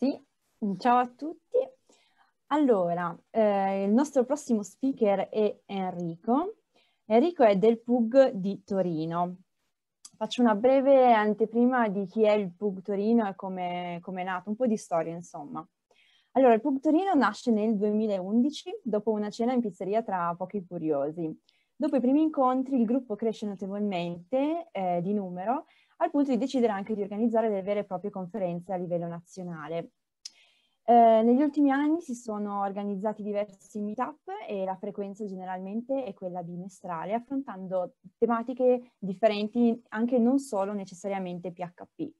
Sì, ciao a tutti. Allora, eh, il nostro prossimo speaker è Enrico. Enrico è del PUG di Torino. Faccio una breve anteprima di chi è il PUG Torino e come, come è nato, un po' di storia insomma. Allora, il PUG Torino nasce nel 2011 dopo una cena in pizzeria tra pochi curiosi. Dopo i primi incontri il gruppo cresce notevolmente eh, di numero al punto di decidere anche di organizzare delle vere e proprie conferenze a livello nazionale. Eh, negli ultimi anni si sono organizzati diversi meetup e la frequenza generalmente è quella bimestrale, affrontando tematiche differenti anche non solo necessariamente PHP.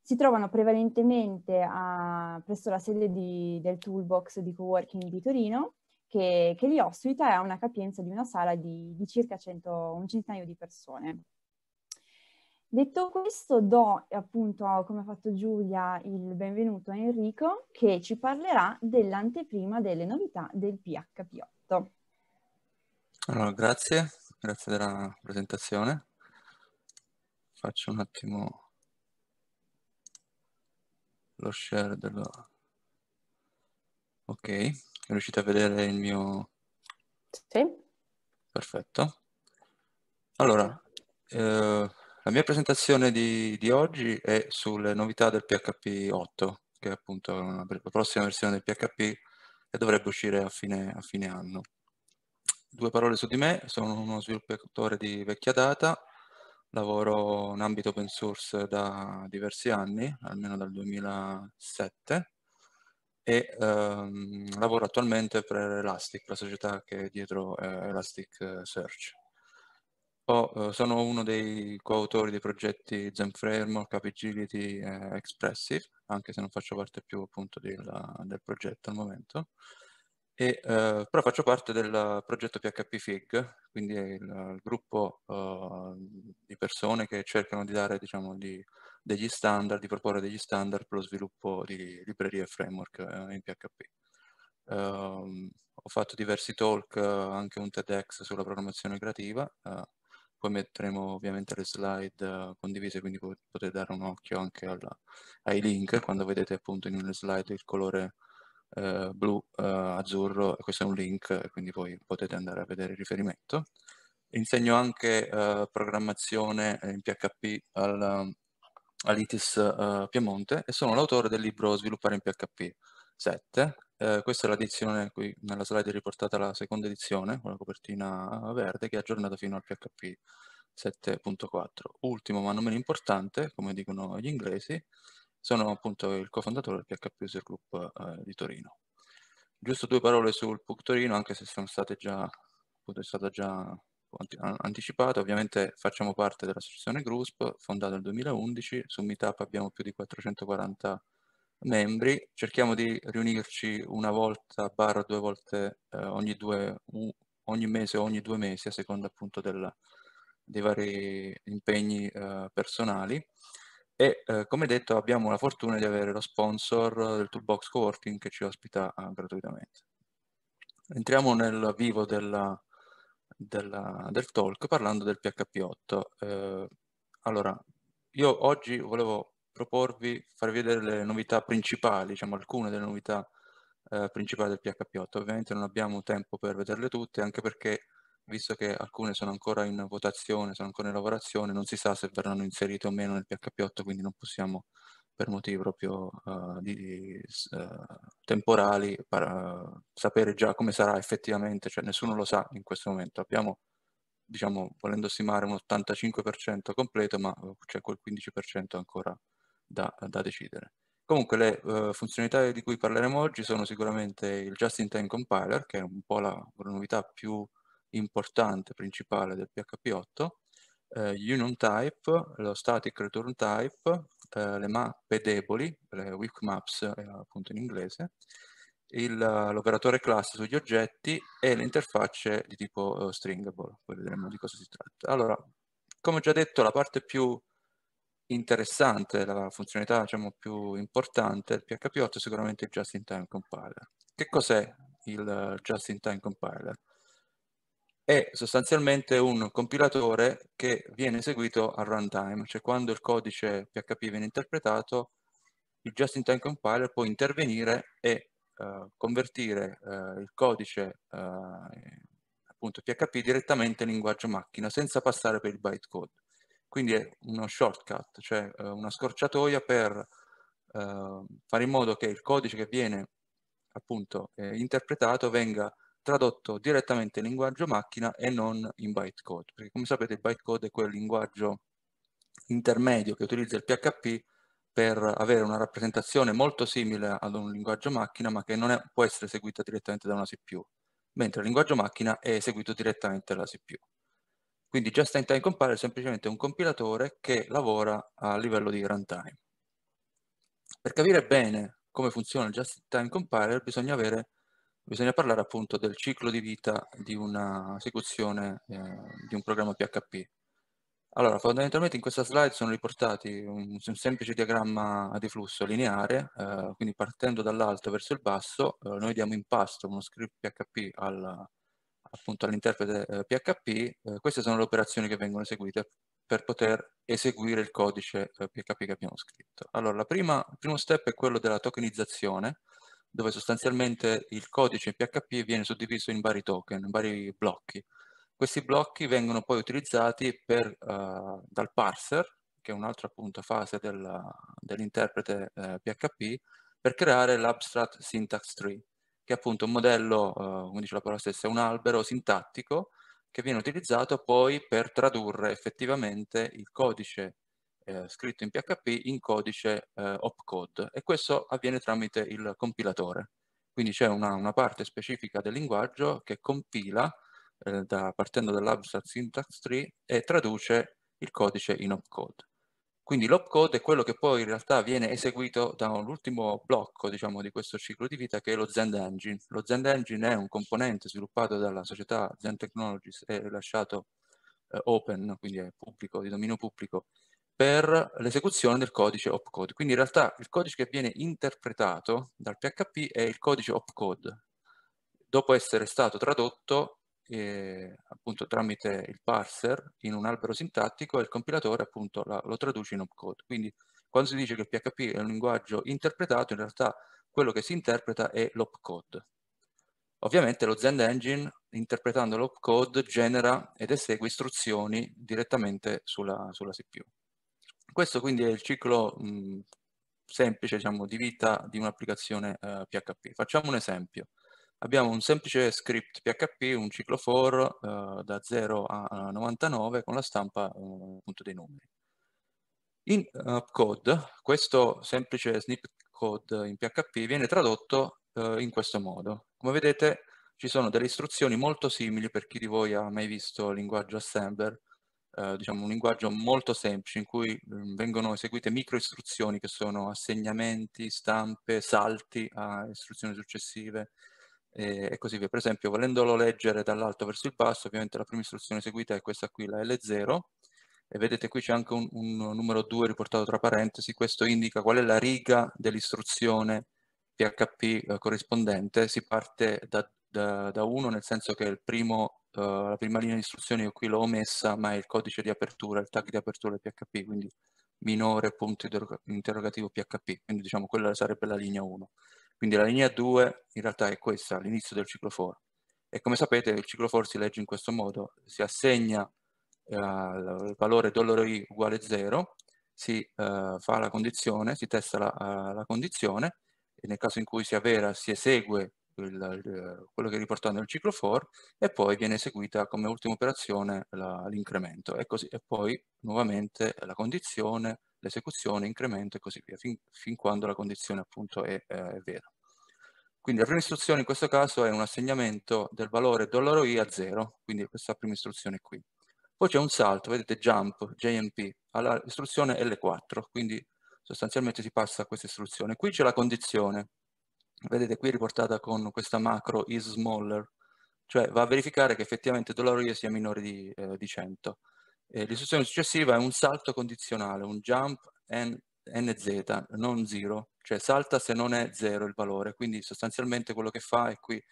Si trovano prevalentemente a, presso la sede di, del Toolbox di Coworking di Torino, che, che li ospita e ha una capienza di una sala di, di circa 100, un centinaio di persone. Detto questo, do appunto, come ha fatto Giulia, il benvenuto a Enrico che ci parlerà dell'anteprima delle novità del PHP8. Allora, grazie, grazie della presentazione. Faccio un attimo lo share dello... Ok, riuscite a vedere il mio... Sì. Perfetto. Allora, eh la mia presentazione di, di, oggi è sulle novità del PHP 8, che è appunto la prossima versione del PHP e dovrebbe uscire a fine, a fine anno. Due parole su di me, sono uno sviluppatore di vecchia data, lavoro in ambito open source da diversi anni, almeno dal 2007, e ehm, lavoro attualmente per Elastic, la società che è dietro eh, Elastic Search. Oh, eh, sono uno dei coautori dei progetti Zen Framework, Capigility e Expressive, anche se non faccio parte più appunto del, del progetto al momento. E, eh, però faccio parte del progetto PHP Fig, quindi è il, il gruppo eh, di persone che cercano di dare diciamo, di, degli standard, di proporre degli standard per lo sviluppo di librerie e framework eh, in PHP. Ehm, ho fatto diversi talk, eh, anche un TEDx sulla programmazione creativa, eh, poi metteremo ovviamente le slide eh, condivise, quindi potete dare un occhio anche alla, ai link quando vedete appunto in una slide il colore eh, blu, eh, azzurro, questo è un link, quindi voi potete andare a vedere il riferimento. Insegno anche eh, programmazione eh, in PHP al, all'ITIS eh, Piemonte e sono l'autore del libro Sviluppare in PHP 7, eh, questa è l'edizione, qui nella slide è riportata la seconda edizione, con la copertina verde, che è aggiornata fino al PHP 7.4. Ultimo, ma non meno importante, come dicono gli inglesi, sono appunto il cofondatore del PHP User Group eh, di Torino. Giusto due parole sul PUC Torino, anche se sono state già, è stata già anticipata, ovviamente facciamo parte dell'associazione GRUSP, fondata nel 2011, su Meetup abbiamo più di 440 persone membri, cerchiamo di riunirci una volta barra due volte eh, ogni, due, ogni mese o ogni due mesi a seconda appunto della, dei vari impegni eh, personali e eh, come detto abbiamo la fortuna di avere lo sponsor del Toolbox Coworking che ci ospita ah, gratuitamente. Entriamo nel vivo della, della, del talk parlando del PHP 8. Eh, allora, io oggi volevo proporvi, farvi vedere le novità principali, diciamo alcune delle novità eh, principali del PHP 8. Ovviamente non abbiamo tempo per vederle tutte, anche perché visto che alcune sono ancora in votazione, sono ancora in lavorazione, non si sa se verranno inserite o meno nel PHP 8, quindi non possiamo per motivi proprio uh, di, di, uh, temporali per, uh, eh, sapere già come sarà effettivamente, cioè nessuno lo sa in questo momento. Abbiamo, diciamo, volendo stimare un 85% completo, ma c'è quel 15% ancora da, da decidere. Comunque le uh, funzionalità di cui parleremo oggi sono sicuramente il Just-in-Time Compiler, che è un po' la, la novità più importante, principale del PHP 8, eh, uh, UnumType, lo Static Return Type, uh, le mappe deboli, le weak maps eh, appunto in inglese, l'operatore class sugli oggetti e le interfacce di tipo stringable, poi vedremo di cosa si tratta. Allora, come ho già detto, la parte più interessante, la funzionalità diciamo, più importante del PHP 8 è sicuramente il just-in-time compiler. Che cos'è il eh, just-in-time compiler? È sostanzialmente un compilatore che viene eseguito a runtime, cioè quando il codice PHP viene interpretato, il just-in-time compiler può intervenire e uh, convertire uh, il codice uh, appunto PHP direttamente in linguaggio macchina senza passare per il bytecode. Quindi è uno shortcut, cioè eh, una scorciatoia per eh, fare in modo che il codice che viene appunto eh, interpretato venga tradotto direttamente in linguaggio macchina e non in bytecode, perché come sapete il bytecode è quel linguaggio intermedio che utilizza il PHP per avere una rappresentazione molto simile ad un linguaggio macchina ma che non è, può essere eseguita direttamente da una CPU, mentre il linguaggio macchina è eseguito direttamente dalla CPU. Quindi just-in-time compile è semplicemente un compilatore che lavora a livello di runtime. Per capire bene come funziona il just-in-time compiler bisogna, avere, bisogna, parlare appunto del ciclo di vita di un'esecuzione eh, di un programma PHP. Allora, fondamentalmente in questa slide sono riportati un, un semplice diagramma di flusso lineare, eh, quindi partendo dall'alto verso il basso, eh, noi diamo in pasto uno script PHP al, appunto all'interprete PHP, eh, eh, queste sono le operazioni che vengono eseguite per poter eseguire il codice PHP eh, che abbiamo scritto. Allora, prima, il primo step è quello della tokenizzazione, dove sostanzialmente il codice PHP viene suddiviso in vari token, in vari blocchi. Questi blocchi vengono poi utilizzati per, uh, dal parser, che è un'altra appunto fase dell'interprete dell eh, PHP, per creare l'abstract syntax tree, che è appunto un modello, eh, come dice la parola stessa, è un albero sintattico che viene utilizzato poi per tradurre effettivamente il codice eh, scritto in PHP in codice eh, opcode e questo avviene tramite il compilatore. Quindi c'è una, una, parte specifica del linguaggio che compila eh, da, partendo dall'abstract syntax tree e traduce il codice in opcode. Quindi l'opcode è quello che poi in realtà viene eseguito dall'ultimo blocco diciamo, di questo ciclo di vita che è lo Zend Engine. Lo Zend Engine è un componente sviluppato dalla società Zen Technologies e lasciato eh, open, quindi è pubblico, di dominio pubblico, per l'esecuzione del codice opcode. Quindi in realtà il codice che viene interpretato dal PHP è il codice opcode, dopo essere stato tradotto eh, appunto tramite il parser in un albero sintattico e il compilatore appunto la, lo traduce in opcode. Quindi quando si dice che PHP è un linguaggio interpretato, in realtà quello che si interpreta è l'opcode. Ovviamente lo Zend Engine, interpretando l'opcode, genera ed esegue istruzioni direttamente sulla, sulla CPU. Questo quindi è il ciclo mh, semplice diciamo, di vita di un'applicazione eh, PHP. Facciamo un esempio abbiamo un semplice script PHP, un ciclo for eh, da 0 a 99 con la stampa eh, dei numeri. In uh, questo semplice snippet code in PHP viene tradotto eh, in questo modo. Come vedete ci sono delle istruzioni molto simili per chi di voi ha mai visto il linguaggio assembler, eh, diciamo un linguaggio molto semplice in cui mh, mm, vengono eseguite micro istruzioni che sono assegnamenti, stampe, salti a istruzioni successive, eh, e così via. Per esempio, volendolo leggere dall'alto verso il basso, ovviamente la prima istruzione eseguita è questa qui, la L0, e vedete qui c'è anche un, un numero 2 riportato tra parentesi, questo indica qual è la riga dell'istruzione PHP eh, corrispondente, si parte da, da, da 1 nel senso che primo, eh, la prima linea di istruzione io qui l'ho messa, ma è il codice di apertura, il tag di apertura del PHP, quindi minore punto interrogativo PHP, quindi diciamo quella sarebbe la linea 1. Quindi la linea 2 in realtà è questa, l'inizio del ciclo for. E come sapete il ciclo for si legge in questo modo, si assegna eh, il valore $i uguale 0, si eh, fa la condizione, si testa la, eh, la, condizione e nel caso in cui sia vera si esegue il, il, quello che è riportato nel ciclo for e poi viene eseguita come ultima operazione l'incremento e, e poi nuovamente la condizione, l'esecuzione, incremento e così via, fin, fin quando la condizione appunto è, eh, è, vera. Quindi la prima istruzione in questo caso è un assegnamento del valore dollaro $i a 0, quindi questa prima istruzione qui. Poi c'è un salto, vedete jump, JMP, all'istruzione L4, quindi sostanzialmente si passa a questa istruzione. Qui c'è la condizione, vedete qui riportata con questa macro is smaller, cioè va a verificare che effettivamente dollaro $i sia minore di, eh, di 100. Eh, l'istruzione successiva è un salto condizionale, un jump and nz, non 0, cioè salta se non è 0 il valore, quindi sostanzialmente quello che fa è qui,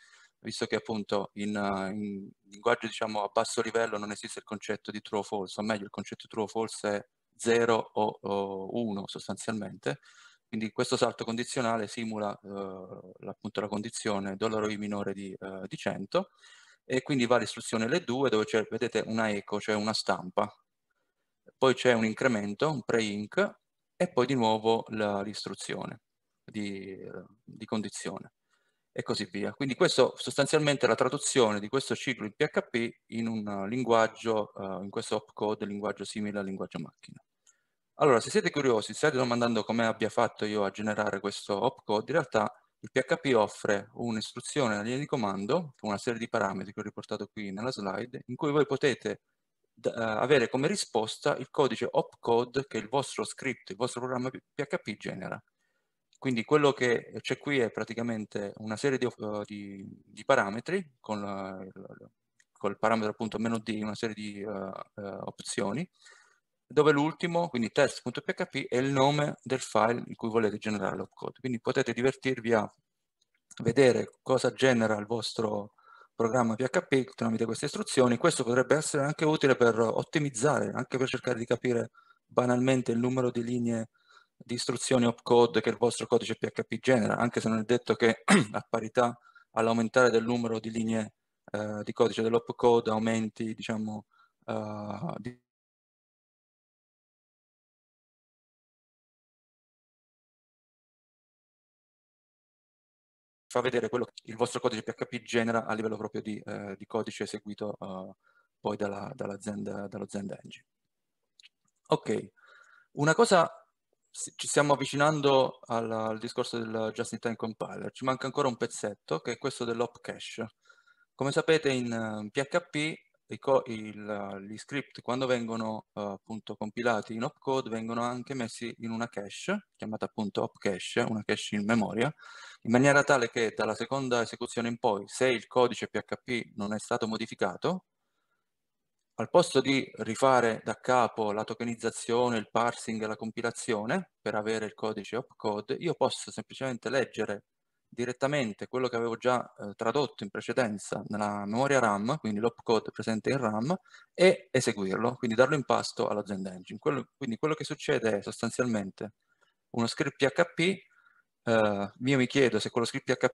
visto che appunto in, eh, in linguaggio diciamo a basso livello non esiste il concetto di true o false, o meglio il concetto true o false è 0 o, 1 sostanzialmente, quindi questo salto condizionale simula eh, appunto la condizione dollaro i minore di, eh, di 100 e quindi va l'istruzione L2 dove c'è, vedete, una eco, cioè una stampa. Poi c'è un incremento, un pre ink e poi di nuovo l'istruzione di, di condizione e così via. Quindi questo sostanzialmente è la traduzione di questo ciclo in PHP in un linguaggio, uh, in questo opcode, linguaggio simile al linguaggio macchina. Allora, se siete curiosi, state domandando come abbia fatto io a generare questo opcode, in realtà il PHP offre un'istruzione, una linea di comando, con una serie di parametri che ho riportato qui nella slide, in cui voi potete eh, avere come risposta il codice opcode che il vostro script, il vostro programma PHP genera. Quindi quello che c'è qui è praticamente una serie di, eh, di, di parametri con eh, la, col parametro appunto meno D, una serie di uh, uh, opzioni dove l'ultimo, quindi test.php, è il nome del file in cui volete generare l'opcode. Quindi potete divertirvi a vedere cosa genera il vostro programma PHP tramite queste istruzioni. Questo potrebbe essere anche utile per ottimizzare, anche per cercare di capire banalmente il numero di linee di istruzioni opcode che il vostro codice PHP genera, anche se non è detto che a parità all'aumentare del numero di linee eh, di codice dell'opcode aumenti diciamo, uh, di fa vedere quello che il vostro codice PHP genera a livello proprio di, eh, di codice eseguito eh, poi dalla, dalla dallo Zend Engine. Ok, una cosa, ci stiamo avvicinando al, al discorso del just-in-time compiler, ci manca ancora un pezzetto che è questo dell'op cache. Come sapete in PHP eh, i il, gli script quando vengono uh, appunto compilati in opcode vengono anche messi in una cache, chiamata appunto opcache, una cache in memoria, in maniera tale che dalla seconda esecuzione in poi, se il codice PHP non è stato modificato, al posto di rifare da capo la tokenizzazione, il parsing e la compilazione per avere il codice opcode, io posso semplicemente leggere direttamente quello che avevo già eh, tradotto in precedenza nella memoria RAM, quindi l'opcode presente in RAM, e eseguirlo, quindi darlo in pasto all'agenda engine. Quello, quindi quello che succede è sostanzialmente uno script PHP, eh, io mi chiedo se quello script PHP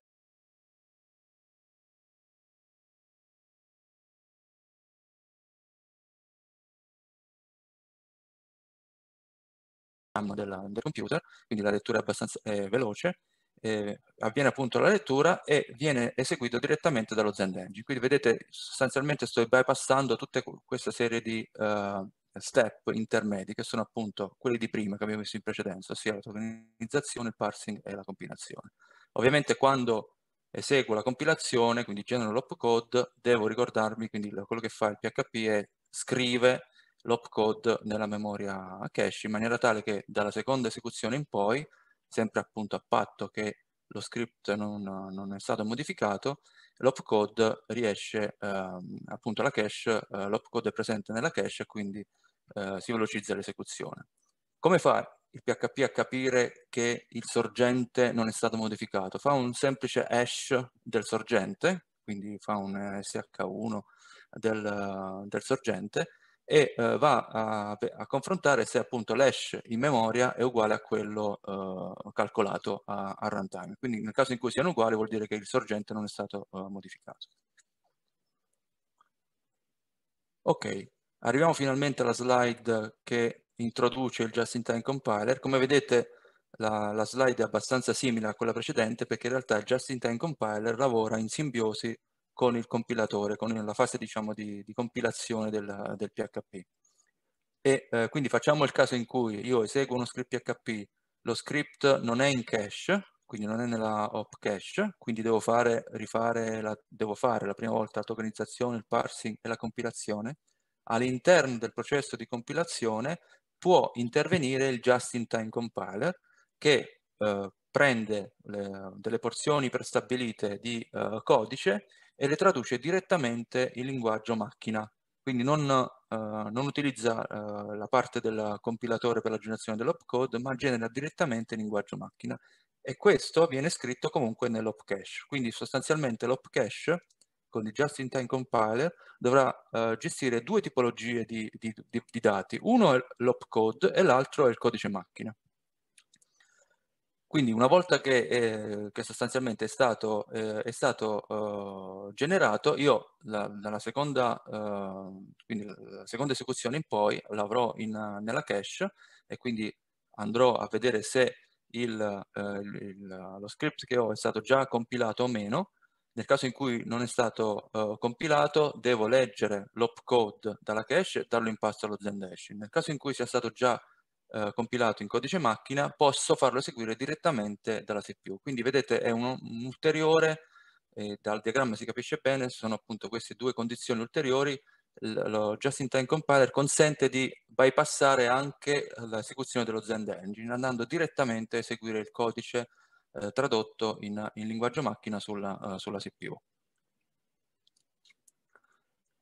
della, del computer, quindi la lettura è abbastanza è veloce, eh, avviene appunto la lettura e viene eseguito direttamente dallo Zend Engine. Quindi vedete sostanzialmente sto bypassando tutta questa serie di uh, step intermedi che sono appunto quelli di prima che abbiamo visto in precedenza, ossia la tokenizzazione, il parsing e la compilazione. Ovviamente quando eseguo la compilazione, quindi genero l'opcode, devo ricordarmi, quindi quello che fa il PHP è scrive l'opcode nella memoria cache in maniera tale che dalla seconda esecuzione in poi sempre appunto a patto che lo script non, non è stato modificato, l'opcode riesce ehm, appunto la cache, eh, l'opcode è presente nella cache e quindi eh, si velocizza l'esecuzione. Come fa il PHP a capire che il sorgente non è stato modificato? Fa un semplice hash del sorgente, quindi fa un SH1 del, del sorgente e eh, va a, a, confrontare se appunto l'hash in memoria è uguale a quello eh, calcolato a, a, runtime. Quindi nel caso in cui siano uguali vuol dire che il sorgente non è stato eh, modificato. Ok, arriviamo finalmente alla slide che introduce il just-in-time compiler. Come vedete la, la slide è abbastanza simile a quella precedente perché in realtà il just-in-time compiler lavora in simbiosi con il compilatore, con la fase diciamo, di, di compilazione del, del PHP. E, eh, quindi facciamo il caso in cui io eseguo uno script PHP, lo script non è in cache, quindi non è nella op cache, quindi devo fare, rifare la, devo fare la prima volta la tokenizzazione, il parsing e la compilazione. All'interno del processo di compilazione può intervenire il just-in-time compiler che eh, prende le, delle porzioni prestabilite di eh, codice e le traduce direttamente in linguaggio macchina. Quindi non, eh, non utilizza eh, la parte del compilatore per la generazione dell'opcode, ma genera direttamente in linguaggio macchina. E questo viene scritto comunque nell'opcache. Quindi sostanzialmente l'opcache con il just-in-time compiler dovrà eh, gestire due tipologie di, di, di, di dati. Uno è l'opcode e l'altro è il codice macchina. Quindi una volta che, eh, che sostanzialmente è stato, eh, è stato eh, generato, io la, dalla seconda, eh, quindi la seconda esecuzione in poi l'avrò nella cache e quindi andrò a vedere se eh, il, il, lo script che ho è stato già compilato o meno. Nel caso in cui non è stato uh, compilato, devo leggere l'opcode dalla cache e darlo in pasto allo Zendash. Nel caso in cui sia stato già uh, compilato in codice macchina, posso farlo eseguire direttamente dalla CPU. Quindi vedete è un, un ulteriore e dal diagramma si capisce bene, sono appunto queste due condizioni ulteriori, lo just-in-time compiler consente di bypassare anche l'esecuzione dello Zend Engine, andando direttamente a eseguire il codice eh, tradotto in, in, linguaggio macchina sulla, uh, sulla CPU.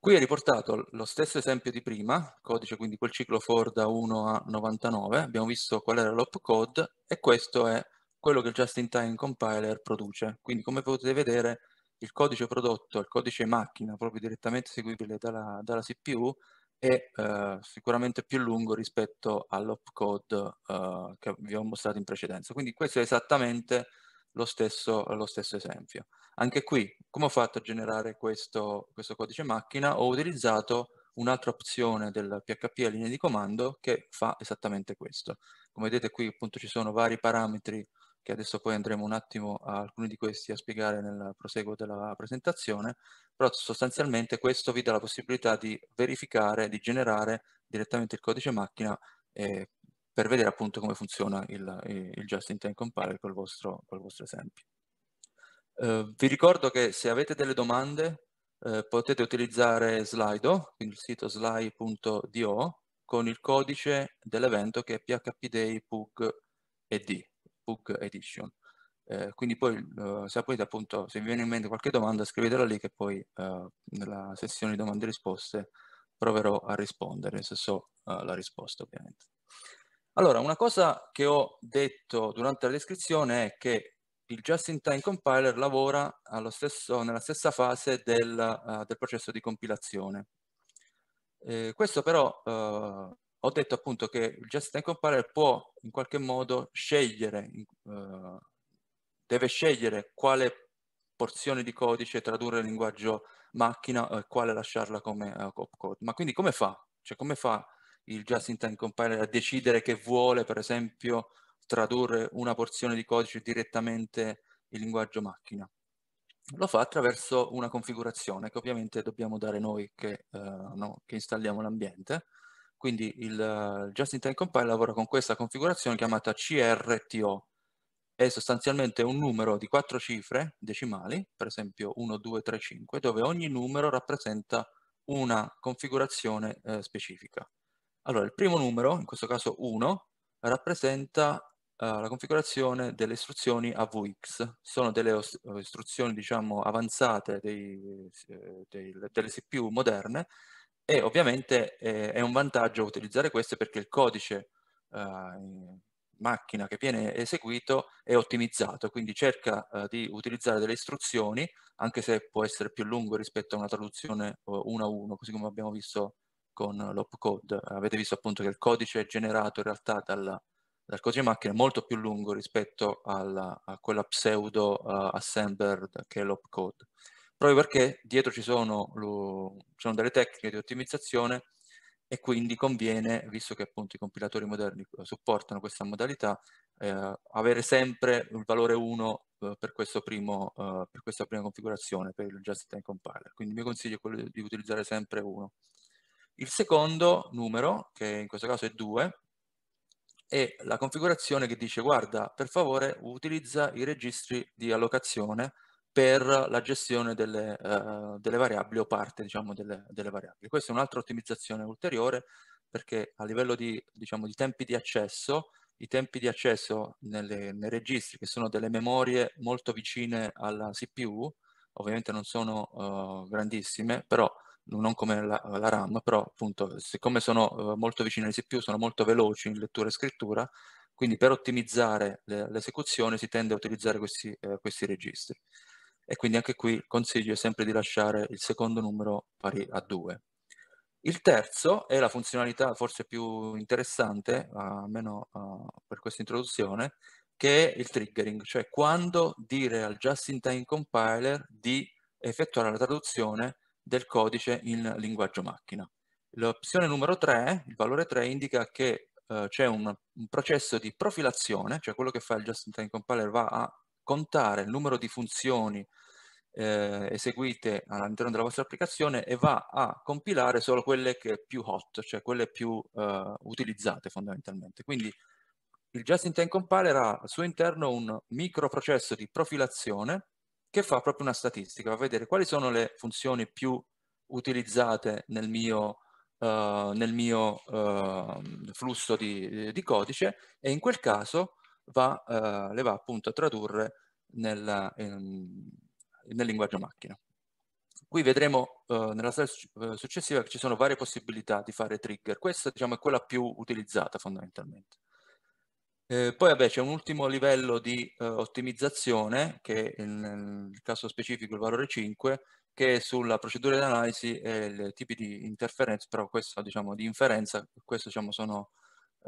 Qui è riportato lo stesso esempio di prima, codice quindi quel ciclo for da 1 a 99, abbiamo visto qual era l'opcode e questo è quello che il just-in-time compiler produce. Quindi come potete vedere il codice prodotto, il codice macchina proprio direttamente eseguibile dalla, dalla CPU è eh, sicuramente più lungo rispetto all'opcode eh, che vi ho mostrato in precedenza. Quindi questo è esattamente lo stesso, lo stesso esempio. Anche qui, come ho fatto a generare questo, questo codice macchina? Ho utilizzato un'altra opzione del PHP a linea di comando che fa esattamente questo. Come vedete qui appunto ci sono vari parametri che adesso poi andremo un attimo a alcuni di questi a spiegare nel proseguo della presentazione, però sostanzialmente questo vi dà la possibilità di verificare, di generare direttamente il codice macchina eh, per vedere appunto come funziona il, il just-in-time compiler col vostro, col vostro esempio. Eh, vi ricordo che se avete delle domande eh, potete utilizzare Slido, quindi il sito sly.do, con il codice dell'evento che è phpdaypug.ed Edition. Eh, quindi poi eh, sapete appunto, se vi viene in mente qualche domanda scrivetela lì che poi eh, nella sessione di domande e risposte proverò a rispondere, se so eh, la risposta ovviamente. Allora, una cosa che ho detto durante la descrizione è che il just-in-time compiler lavora allo stesso, nella stessa fase del, uh, del processo di compilazione. Eh, questo però uh, ho detto appunto che il just in time compiler può in qualche modo scegliere, eh, deve scegliere quale porzione di codice tradurre in linguaggio macchina e eh, quale lasciarla come eh, opcode. Ma quindi come fa? Cioè come fa il just in time compiler a decidere che vuole per esempio tradurre una porzione di codice direttamente in linguaggio macchina? Lo fa attraverso una configurazione che ovviamente dobbiamo dare noi che, eh, no, che installiamo l'ambiente quindi il eh, Just-in-Time Compile lavora con questa configurazione chiamata CRTO. È sostanzialmente un numero di quattro cifre decimali, per esempio 1, 2, 3, 5, dove ogni numero rappresenta una configurazione eh, specifica. Allora, il primo numero, in questo caso 1, rappresenta eh, la configurazione delle istruzioni AVX. Sono delle eh, istruzioni, diciamo, avanzate dei, eh, dei, delle CPU moderne e ovviamente eh, è un vantaggio utilizzare queste perché il codice eh, macchina che viene eseguito è ottimizzato, quindi cerca eh, di utilizzare delle istruzioni, anche se può essere più lungo rispetto a una traduzione uno a uno, così come abbiamo visto con l'opcode. Avete visto appunto che il codice generato in realtà dalla, dal codice macchina è molto più lungo rispetto alla, a quella pseudo uh, assembler che è l'opcode proprio perché dietro ci sono, lo, sono delle tecniche di ottimizzazione e quindi conviene, visto che appunto i compilatori moderni eh, supportano questa modalità, eh, avere sempre il valore 1 eh, per, primo, eh, per, questa prima configurazione, per il just time compiler. Quindi il mio consiglio è quello di utilizzare sempre 1. Il secondo numero, che in questo caso è 2, è la configurazione che dice guarda, per favore utilizza i registri di allocazione per la gestione delle, uh, delle variabili o parte diciamo, delle, delle, variabili. Questa è un'altra ottimizzazione ulteriore perché a livello di, diciamo, di tempi di accesso, i tempi di accesso nelle, nei registri che sono delle memorie molto vicine alla CPU, ovviamente non sono uh, grandissime, però non come la, la, RAM, però appunto siccome sono uh, molto vicine alla CPU sono molto veloci in lettura e scrittura, quindi per ottimizzare l'esecuzione si tende a utilizzare questi, eh, questi registri e quindi anche qui il consiglio è sempre di lasciare il secondo numero pari a 2. Il terzo è la funzionalità forse più interessante, almeno per questa introduzione, che è il triggering, cioè quando dire al just-in-time compiler di effettuare la traduzione del codice in linguaggio macchina. L'opzione numero 3, il valore 3, indica che eh, c'è un, un, processo di profilazione, cioè quello che fa il just-in-time compiler va a contare il numero di funzioni eh, eseguite all'interno della vostra applicazione e va a compilare solo quelle che più hot, cioè quelle più eh, utilizzate fondamentalmente. Quindi il just-in-time compiler ha al suo interno un microprocesso di profilazione che fa proprio una statistica, va a vedere quali sono le funzioni più utilizzate nel mio, eh, nel mio ehm, flusso di, di codice e in quel caso va, eh, le va appunto a tradurre nel, in, ehm, nel linguaggio macchina. Qui vedremo eh, nella slide eh, successiva che ci sono varie possibilità di fare trigger, questa diciamo, è quella più utilizzata fondamentalmente. Eh, poi vabbè c'è un ultimo livello di eh, ottimizzazione, che nel caso specifico il valore 5, che è sulla procedura di analisi e i tipi di interferenza, però questo diciamo di inferenza, questo diciamo sono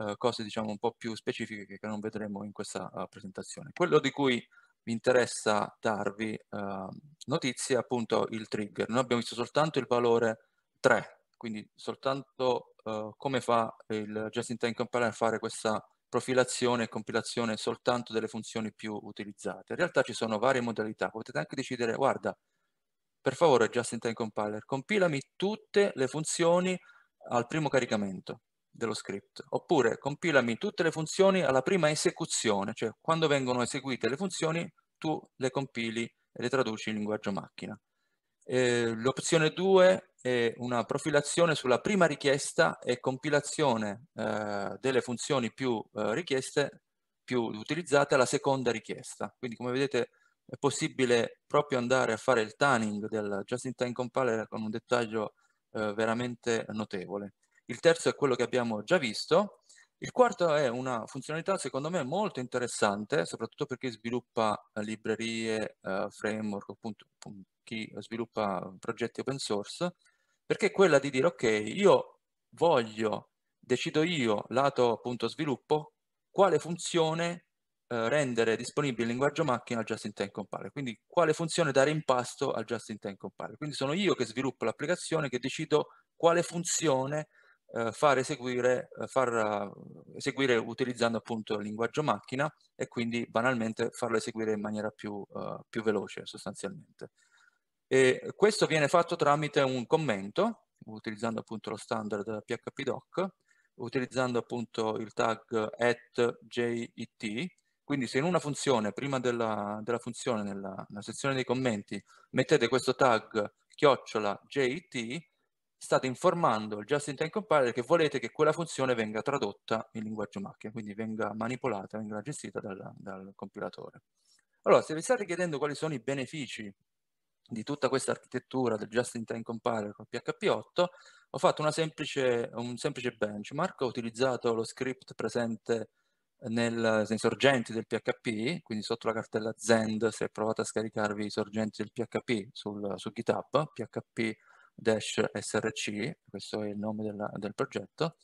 eh, cose diciamo un po' più specifiche che non vedremo in questa uh, presentazione. Quello di cui mi interessa darvi uh, ehm, notizie è appunto il trigger. Noi abbiamo visto soltanto il valore 3, quindi soltanto uh, come fa il just-in-time compiler a fare questa profilazione e compilazione soltanto delle funzioni più utilizzate. In realtà ci sono varie modalità, potete anche decidere, guarda, per favore just-in-time compiler, compilami tutte le funzioni al primo caricamento dello script. Oppure compilami tutte le funzioni alla prima esecuzione, cioè quando vengono eseguite le funzioni tu le compili e le traduci in linguaggio macchina. l'opzione 2 è una profilazione sulla prima richiesta e compilazione eh, delle funzioni più eh, richieste, più utilizzate alla seconda richiesta. Quindi come vedete è possibile proprio andare a fare il tuning del just-in-time compiler con un dettaglio eh, veramente notevole il terzo è quello che abbiamo già visto, il quarto è una funzionalità secondo me molto interessante, soprattutto per chi sviluppa eh, librerie, eh, framework, appunto, chi sviluppa progetti open source, perché è quella di dire ok, io voglio, decido io, lato appunto sviluppo, quale funzione eh, rendere disponibile il linguaggio macchina al just-in-time compiler, quindi quale funzione dare in pasto al just-in-time compiler. Quindi sono io che sviluppo l'applicazione, che decido quale funzione eh, far, eseguire, eh, far eh, eseguire, utilizzando appunto il linguaggio macchina e quindi banalmente farlo eseguire in maniera più, eh, più veloce sostanzialmente. E questo viene fatto tramite un commento, utilizzando appunto lo standard PHP doc, utilizzando appunto il tag at JIT, quindi se in una funzione, prima della, della funzione, nella, nella, sezione dei commenti, mettete questo tag chiocciola JIT, state informando il just-in-time compiler che volete che quella funzione venga tradotta in linguaggio macchina, quindi venga manipolata, venga gestita dal, dal compilatore. Allora, se vi state chiedendo quali sono i benefici di tutta questa architettura del just-in-time compiler con PHP 8, ho fatto semplice, un semplice benchmark, ho utilizzato lo script presente nel, nei sorgenti del PHP, quindi sotto la cartella Zend, se provate a scaricarvi i sorgenti del PHP sul, su GitHub, PHP Dash SRC, questo è il nome della, del progetto.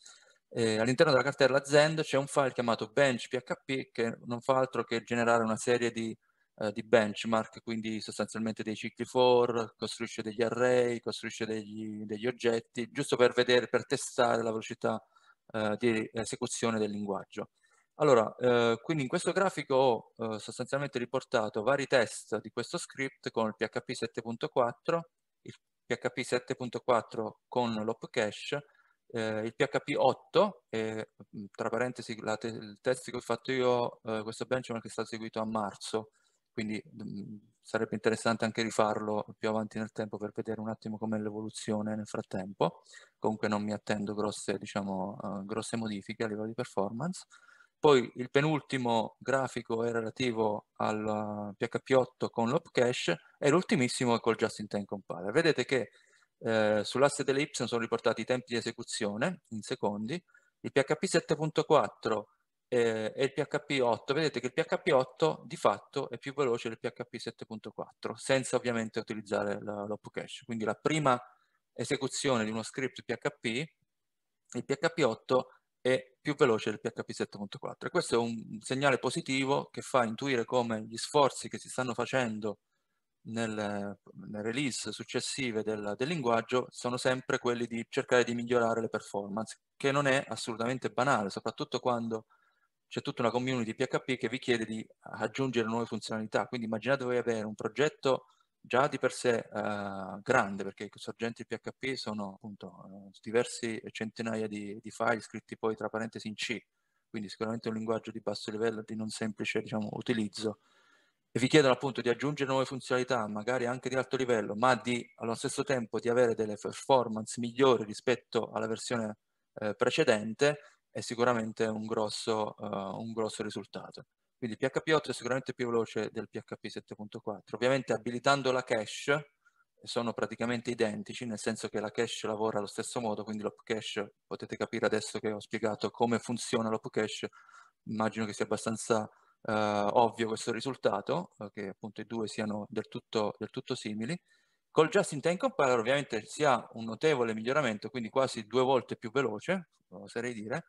Eh, all'interno della cartella Zend c'è un file chiamato bench.php che non fa altro che generare una serie di, eh, di benchmark, quindi sostanzialmente dei cicli for, costruisce degli array, costruisce degli, degli oggetti, giusto per vedere, per testare la velocità eh, di esecuzione del linguaggio. Allora, eh, quindi in questo grafico ho eh, sostanzialmente riportato vari test di questo script con il PHP 7.4, il PHP 7.4 con l'op cache, eh, il PHP 8, e, mm, tra parentesi la, il test che ho fatto io, eh, questo benchmark è stato eseguito a marzo, quindi mm, sarebbe interessante anche rifarlo più avanti nel tempo per vedere un attimo com'è l'evoluzione nel frattempo, comunque non mi attendo grosse, diciamo, uh, grosse modifiche a livello di performance. Poi il penultimo grafico è relativo al eh, PHP8 con l'opcache e l'ultimissimo è col just-in-time compiler. Vedete che eh, sull'asse delle Y sono riportati i tempi di esecuzione in secondi, il PHP 7.4 eh, e il PHP 8, vedete che il PHP 8 di fatto è più veloce del PHP 7.4, senza ovviamente utilizzare l'op cache. Quindi la prima esecuzione di uno script PHP, il PHP 8 è più veloce del PHP 7.4. Questo è un segnale positivo che fa intuire come gli sforzi che si stanno facendo nelle nel release successive del, del, linguaggio sono sempre quelli di cercare di migliorare le performance, che non è assolutamente banale, soprattutto quando c'è tutta una community PHP che vi chiede di aggiungere nuove funzionalità. Quindi immaginate voi avere un progetto già di per sé eh, grande, perché i sorgenti PHP sono appunto eh, diversi centinaia di, di, file scritti poi tra parentesi in C, quindi sicuramente un linguaggio di basso livello, di non semplice diciamo, utilizzo, e vi chiedono appunto di aggiungere nuove funzionalità, magari anche di alto livello, ma di allo stesso tempo di avere delle performance migliori rispetto alla versione eh, precedente, è sicuramente un grosso, uh, un grosso risultato. Quindi PHP 8 è sicuramente più veloce del PHP 7.4. Ovviamente abilitando la cache eh, sono praticamente identici, nel senso che la cache lavora allo stesso modo, quindi l'opcache, potete capire adesso che ho spiegato come funziona l'opcache, immagino che sia abbastanza eh, ovvio questo risultato, eh, che appunto i due siano del tutto, del tutto simili. Col Just in Time Compiler ovviamente si ha un notevole miglioramento, quindi quasi due volte più veloce, oserei dire,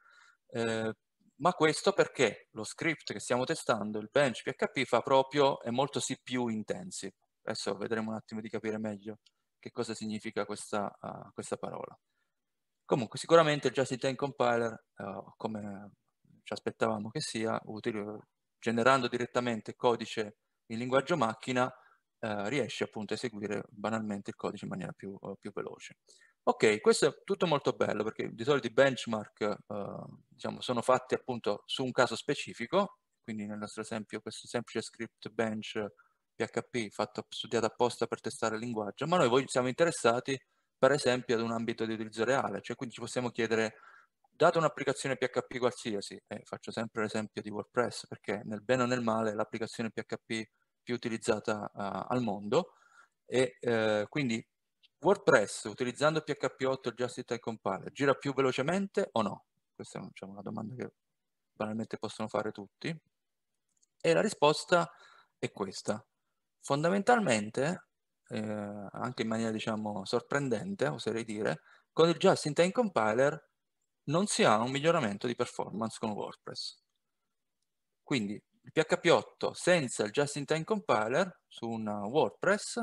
eh, ma questo perché lo script che stiamo testando, il bench PHP, fa proprio, è molto CPU intensive. Adesso vedremo un attimo di capire meglio che cosa significa questa, uh, questa parola. Comunque sicuramente il Just-in-Time compiler, uh, come ci aspettavamo che sia, utile, generando direttamente codice in linguaggio macchina, uh, riesce appunto a eseguire banalmente il codice in maniera più, più veloce. Ok, questo è tutto molto bello perché di solito i benchmark eh, diciamo, sono fatti appunto su un caso specifico, quindi nel nostro esempio questo semplice script bench PHP fatto, studiato apposta per testare il linguaggio, ma noi siamo interessati per esempio ad un ambito di utilizzo reale, cioè quindi ci possiamo chiedere, data un'applicazione PHP qualsiasi, eh, faccio sempre l'esempio di WordPress perché nel bene o nel male è l'applicazione PHP più utilizzata eh, al mondo, e eh, quindi WordPress utilizzando PHP 8 e Just-in-Time Compiler gira più velocemente o no? Questa è diciamo, una domanda che banalmente possono fare tutti. E la risposta è questa. Fondamentalmente, eh, anche in maniera diciamo sorprendente, oserei dire, con il Just-in-Time Compiler non si ha un miglioramento di performance con WordPress. Quindi il PHP 8 senza il Just-in-Time Compiler su una WordPress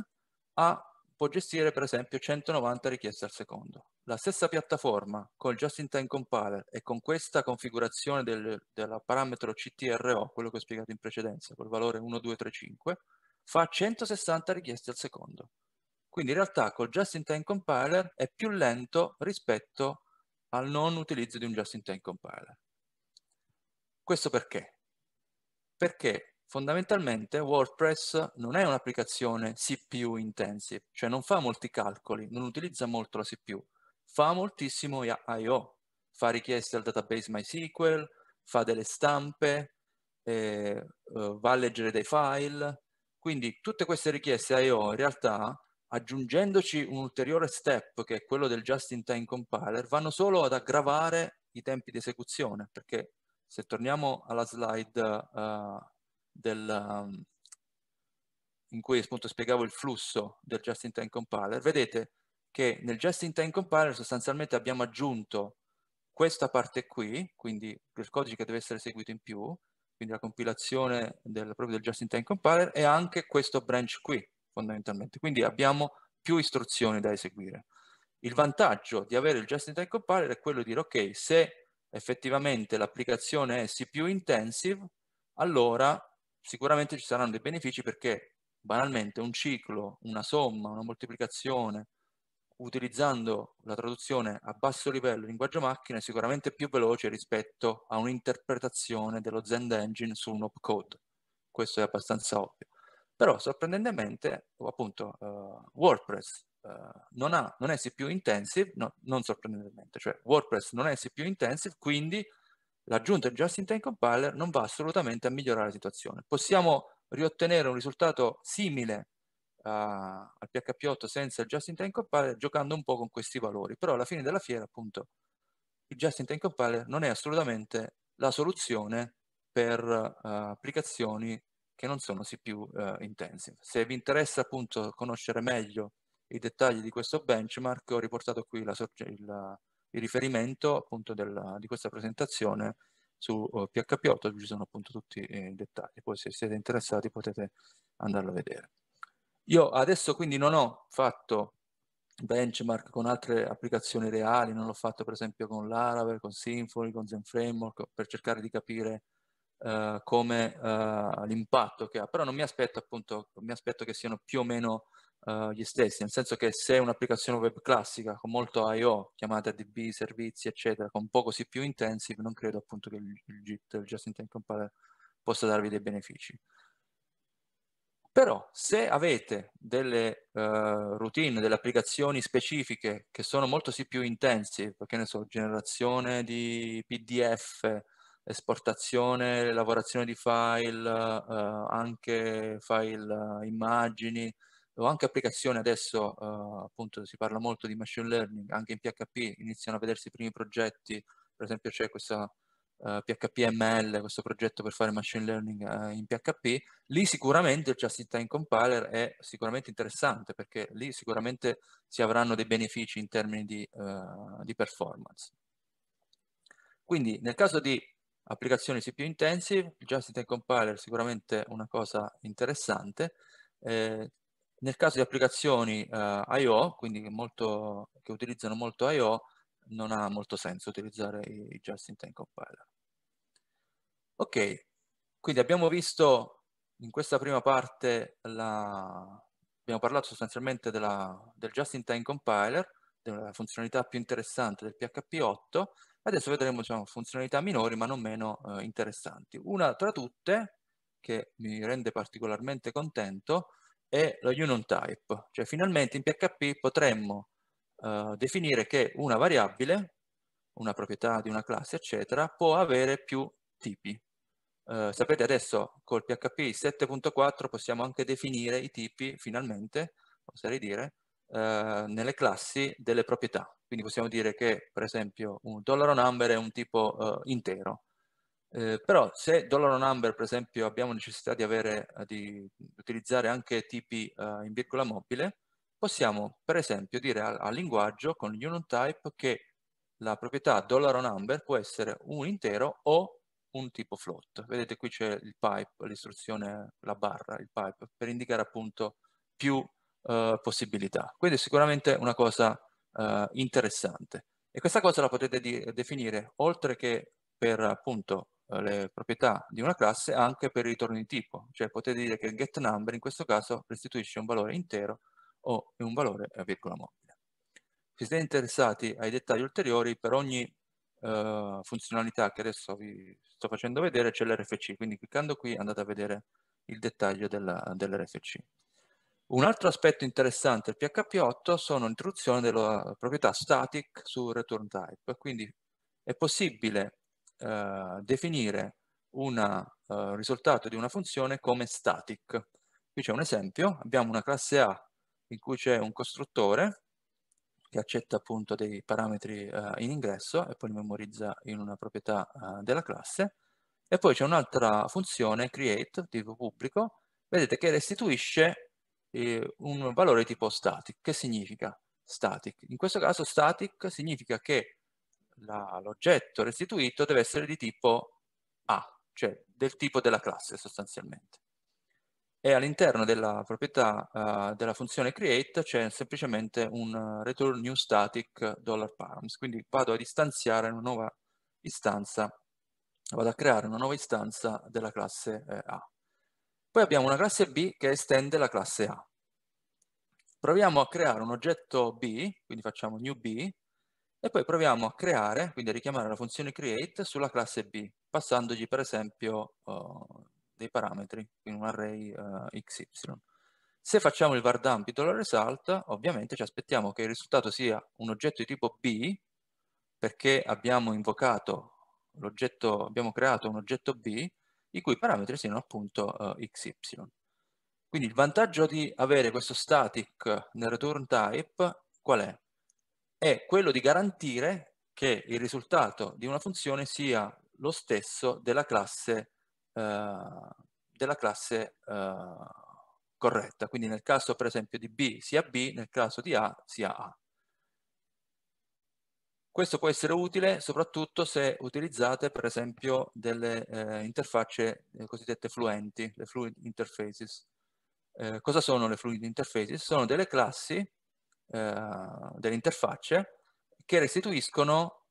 ha può gestire per esempio 190 richieste al secondo. La stessa piattaforma col just-in-time compiler e con questa configurazione del, del, parametro CTRO, quello che ho spiegato in precedenza, col valore 1235, fa 160 richieste al secondo. Quindi in realtà col just-in-time compiler è più lento rispetto al non utilizzo di un just-in-time compiler. Questo perché? Perché Fondamentalmente WordPress non è un'applicazione CPU intensive, cioè non fa molti calcoli, non utilizza molto la CPU, fa moltissimo I.O., fa richieste al database MySQL, fa delle stampe, eh, eh, va a leggere dei file, quindi tutte queste richieste I.O. in realtà aggiungendoci un ulteriore step che è quello del just-in-time compiler, vanno solo ad aggravare i tempi di esecuzione, perché se torniamo alla slide uh, del, um, in cui appunto spiegavo il flusso del just-in-time compiler, vedete che nel just-in-time compiler sostanzialmente abbiamo aggiunto questa parte qui, quindi il codice che deve essere eseguito in più, quindi la compilazione del, proprio del just-in-time compiler, e anche questo branch qui, fondamentalmente. Quindi abbiamo più istruzioni da eseguire. Il vantaggio di avere il just-in-time compiler è quello di dire, ok, se effettivamente l'applicazione è CPU intensive, allora sicuramente ci saranno dei benefici perché banalmente un ciclo, una somma, una moltiplicazione, utilizzando la traduzione a basso livello linguaggio macchina è sicuramente più veloce rispetto a un'interpretazione dello Zend Engine su un opcode. Questo è abbastanza ovvio. Però sorprendentemente, appunto, uh, WordPress uh, non, ha, non, è CPU intensive, no, non sorprendentemente, cioè WordPress non è CPU intensive, quindi l'aggiunta del just-in-time compiler non va assolutamente a migliorare la situazione. Possiamo riottenere un risultato simile uh, al PHP 8 senza il just-in-time compiler giocando un po' con questi valori, però alla fine della fiera appunto il just-in-time compiler non è assolutamente la soluzione per uh, applicazioni che non sono CPU uh, eh, intensive. Se vi interessa appunto conoscere meglio i dettagli di questo benchmark ho riportato qui la, il, il riferimento appunto della, di questa presentazione su PHP 8 ci sono appunto tutti i dettagli, poi se siete interessati potete andarlo a vedere. Io adesso quindi non ho fatto benchmark con altre applicazioni reali, non l'ho fatto per esempio con Laravel, con Symfony, con Zen Framework per cercare di capire uh, come uh, l'impatto che ha, però non mi aspetto appunto, mi aspetto che siano più o meno eh, gli stessi, nel senso che se un'applicazione web classica con molto I.O., chiamate DB, servizi, eccetera, con poco CPU intensive, non credo appunto che il, JIT, il Just in Time Compiler, possa darvi dei benefici. Però se avete delle uh, routine, delle applicazioni specifiche che sono molto CPU intensive, perché ne so, generazione di PDF, esportazione, lavorazione di file, uh, anche file uh, immagini, o anche applicazioni adesso eh, appunto si parla molto di machine learning, anche in PHP iniziano a vedersi i primi progetti, per esempio c'è questa eh, PHPML, questo progetto per fare machine learning eh, in PHP, lì sicuramente il Just in Time Compiler è sicuramente interessante perché lì sicuramente si avranno dei benefici in termini di, eh, di performance. Quindi nel caso di applicazioni CPU intensive, il Just in Time Compiler è sicuramente una cosa interessante, eh, nel caso di applicazioni eh, IO, quindi che, molto, che, utilizzano molto IO, non ha molto senso utilizzare i just-in-time compiler. Ok, quindi abbiamo visto in questa prima parte, la... abbiamo parlato sostanzialmente della, del just-in-time compiler, della funzionalità più interessante del PHP 8, adesso vedremo diciamo, funzionalità minori ma non meno eh, interessanti. Una tra tutte, che mi rende particolarmente contento, è lo union type, cioè finalmente in PHP potremmo eh, definire che una variabile, una proprietà di una classe, eccetera, può avere più tipi. Eh, sapete adesso col PHP 7.4 possiamo anche definire i tipi, finalmente, oserei dire, eh, nelle classi delle proprietà. Quindi possiamo dire che, per esempio, un dollaro number è un tipo eh, intero, eh, però se dollaro number per esempio abbiamo necessità di, avere, eh, di utilizzare anche tipi eh, in virgola mobile, possiamo per esempio dire al, al linguaggio con type che la proprietà dollaro number può essere un intero o un tipo float. Vedete qui c'è il pipe, l'istruzione, la barra, il pipe, per indicare appunto più eh, possibilità. Quindi è sicuramente una cosa eh, interessante. E questa cosa la potete definire, oltre che per appunto eh, le proprietà di una classe anche per il ritorno di tipo, cioè potete dire che il getNumber in questo caso restituisce un valore intero o un valore a eh, virgola mobile. Se siete interessati ai dettagli ulteriori, per ogni uh, funzionalità che adesso vi sto facendo vedere c'è l'RFC, quindi cliccando qui andate a vedere il dettaglio dell'RFC. Dell un altro aspetto interessante del PHP 8 sono l'introduzione della proprietà static su return type, quindi è possibile eh, definire un eh, risultato di una funzione come static. Qui c'è un esempio, abbiamo una classe A in cui c'è un costruttore che accetta appunto dei parametri eh, in ingresso e poi li memorizza in una proprietà eh, della classe e poi c'è un'altra funzione create tipo pubblico, vedete che restituisce un valore tipo static. Che significa static? In questo caso static significa che l'oggetto restituito deve essere di tipo A, cioè del tipo della classe sostanzialmente. E all'interno della proprietà uh, della funzione create c'è semplicemente un eh, return new static $params, quindi vado a distanziare una nuova istanza, vado a creare una nuova istanza della classe eh, A. Poi abbiamo una classe B che estende la classe A. Proviamo a creare un oggetto B, quindi facciamo new B, e poi proviamo a creare, quindi a richiamare la funzione create sulla classe B, passandogli per esempio uh, dei parametri in un array uh, eh, xy. Se facciamo il var dump $result, ovviamente ci aspettiamo che il risultato sia un oggetto di tipo B, perché abbiamo invocato l'oggetto, abbiamo creato un oggetto B, i cui parametri siano appunto uh, eh, xy. Quindi il vantaggio di avere questo static nel return type qual è? è quello di garantire che il risultato di una funzione sia lo stesso della classe, eh, della classe eh, corretta. Quindi nel caso per esempio di B sia B, nel caso di A sia A. Questo può essere utile soprattutto se utilizzate per esempio delle eh, interfacce eh, cosiddette fluenti, le fluid interfaces. Eh, cosa sono le fluid interfaces? Sono delle classi eh, delle interfacce che restituiscono,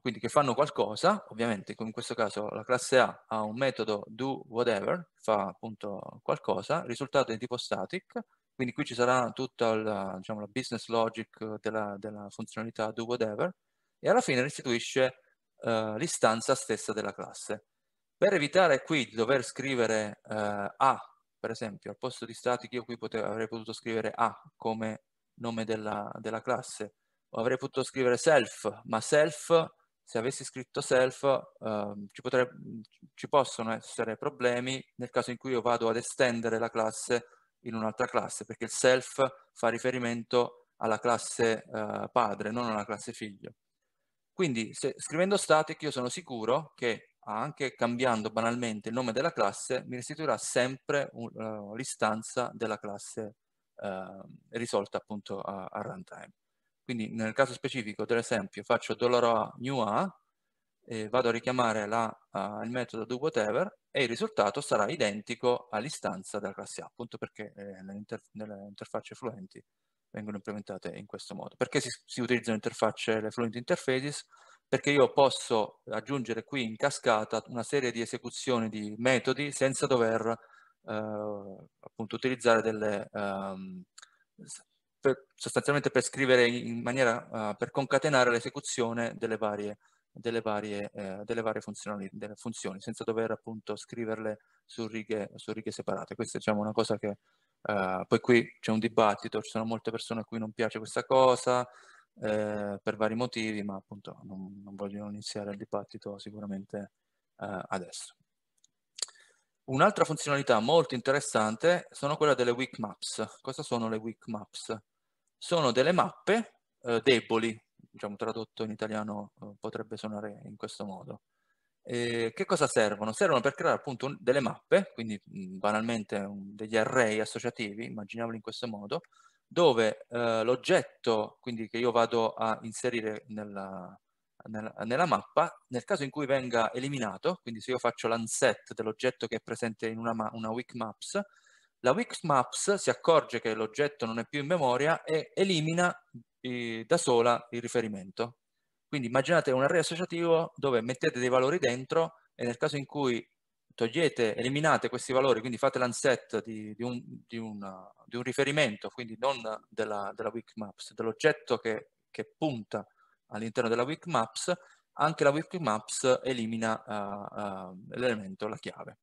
quindi che fanno qualcosa, ovviamente in questo caso la classe A ha un metodo do whatever, fa appunto qualcosa, risultato di tipo static, quindi qui ci sarà tutta la, diciamo, la business logic della, della, funzionalità do whatever e alla fine restituisce eh, l'istanza stessa della classe. Per evitare qui di dover scrivere eh, A, per esempio, al posto di static io qui potevo, avrei potuto scrivere A come nome della, della classe. O avrei potuto scrivere self, ma self, se avessi scritto self, eh, ci, potrebbe, ci possono essere problemi nel caso in cui io vado ad estendere la classe in un'altra classe, perché il self fa riferimento alla classe eh, padre, non alla classe figlio. Quindi se, scrivendo static io sono sicuro che anche cambiando banalmente il nome della classe mi restituirà sempre uh, l'istanza della classe Ehm, risolta appunto a, a runtime. Quindi nel caso specifico dell'esempio faccio $a new a, e vado a richiamare la, uh, il metodo do whatever e il risultato sarà identico all'istanza della classe A, appunto perché eh, nelle, interfacce fluenti vengono implementate in questo modo. Perché si, si utilizzano interfacce, le fluent interfaces? Perché io posso aggiungere qui in cascata una serie di esecuzioni di metodi senza dover eh, appunto utilizzare delle, um, per, sostanzialmente per scrivere in maniera, uh, per concatenare l'esecuzione delle varie, delle varie, eh, delle varie funzioni, delle funzioni, senza dover appunto scriverle su righe, su righe separate. Questa diciamo, è diciamo, una cosa che, uh, poi qui c'è un dibattito, ci sono molte persone a cui non piace questa cosa, eh, per vari motivi, ma appunto non, non voglio iniziare il dibattito sicuramente eh, adesso. Un'altra funzionalità molto interessante sono quella delle weak maps. Cosa sono le weak maps? Sono delle mappe eh, deboli, diciamo tradotto in italiano eh, potrebbe suonare in questo modo. Eh, che cosa servono? Servono per creare appunto un, delle mappe, quindi mh, mm, banalmente un, degli array associativi, immaginiamoli in questo modo, dove eh, l'oggetto quindi che io vado a inserire nella, nella, nella, mappa, nel caso in cui venga eliminato, quindi se io faccio l'unset dell'oggetto che è presente in una, una weak maps, la weak maps si accorge che l'oggetto non è più in memoria e elimina eh, da sola il riferimento. Quindi immaginate un array associativo dove mettete dei valori dentro e nel caso in cui togliete, eliminate questi valori, quindi fate l'unset di, di, un, di, una, di, un riferimento, quindi non della, della weak maps, dell'oggetto che, che punta all'interno della Weak Maps, anche la Weak Maps elimina uh, uh, l'elemento, la chiave.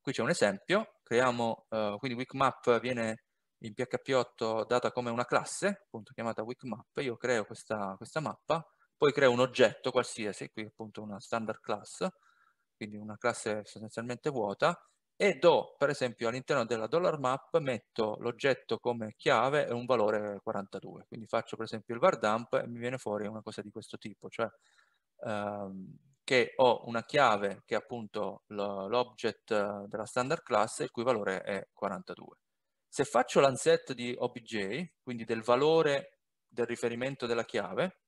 Qui c'è un esempio, creiamo, uh, quindi Weak Map viene in PHP 8 data come una classe, appunto chiamata Weak Map, io creo questa, questa mappa, poi creo un oggetto qualsiasi, qui appunto una standard class, quindi una classe sostanzialmente vuota, e do, per esempio, all'interno della dollar map metto l'oggetto come chiave e un valore 42. Quindi faccio per esempio il var dump e mi viene fuori una cosa di questo tipo, cioè ehm, che ho una chiave che è appunto l'object eh, della standard class il cui valore è 42. Se faccio l'unset di obj, quindi del valore del riferimento della chiave,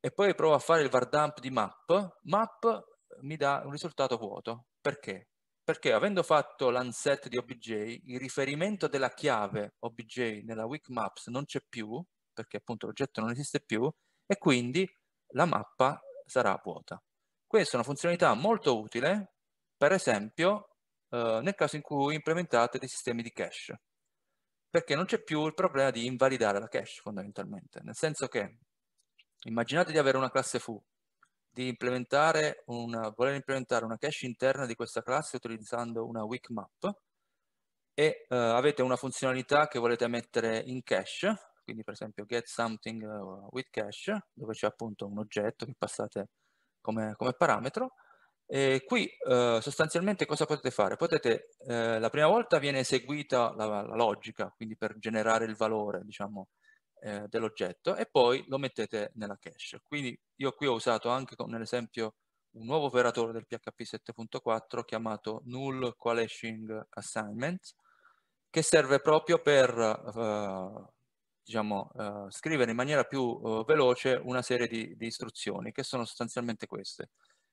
e poi provo a fare il var dump di map, map mi dà un risultato vuoto. Perché? perché avendo fatto l'unset di OBJ, il riferimento della chiave OBJ nella Weak Maps non c'è più, perché appunto l'oggetto non esiste più, e quindi la mappa sarà vuota. Questa è una funzionalità molto utile, per esempio, eh, nel caso in cui implementate dei sistemi di cache, perché non c'è più il problema di invalidare la cache fondamentalmente, nel senso che immaginate di avere una classe foo di implementare una, voler implementare una cache interna di questa classe utilizzando una weak map e uh, avete una funzionalità che volete mettere in cache, quindi per esempio get something eh, with cache, dove c'è appunto un oggetto che passate come, come parametro. E qui uh, sostanzialmente cosa potete fare? Potete, uh, la prima volta viene eseguita la, la, logica, quindi per generare il valore, diciamo, eh, dell'oggetto e poi lo mettete nella cache. Quindi io qui ho usato anche con l'esempio un nuovo operatore del PHP 7.4 chiamato null coalescing assignment che serve proprio per eh, diciamo, eh, scrivere in maniera più eh, veloce una serie di, di, istruzioni che sono sostanzialmente queste.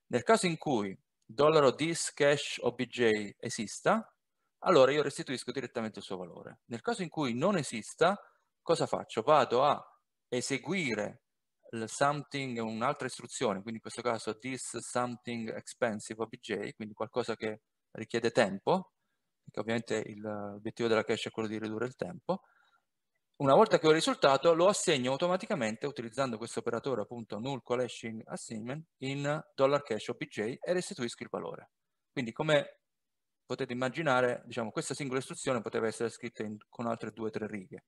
Nel caso in cui $this cache obj esista, allora io restituisco direttamente il suo valore. Nel caso in cui non esista, cosa faccio? Vado a eseguire something, un'altra istruzione, quindi in questo caso this something expensive OBJ, quindi qualcosa che richiede tempo, perché ovviamente l'obiettivo della cache è quello di ridurre il tempo. Una volta che ho il risultato lo assegno automaticamente utilizzando questo operatore appunto null collection assignment in $cache OBJ e restituisco il valore. Quindi come potete immaginare, diciamo, questa singola istruzione poteva essere scritta in, con altre due o tre righe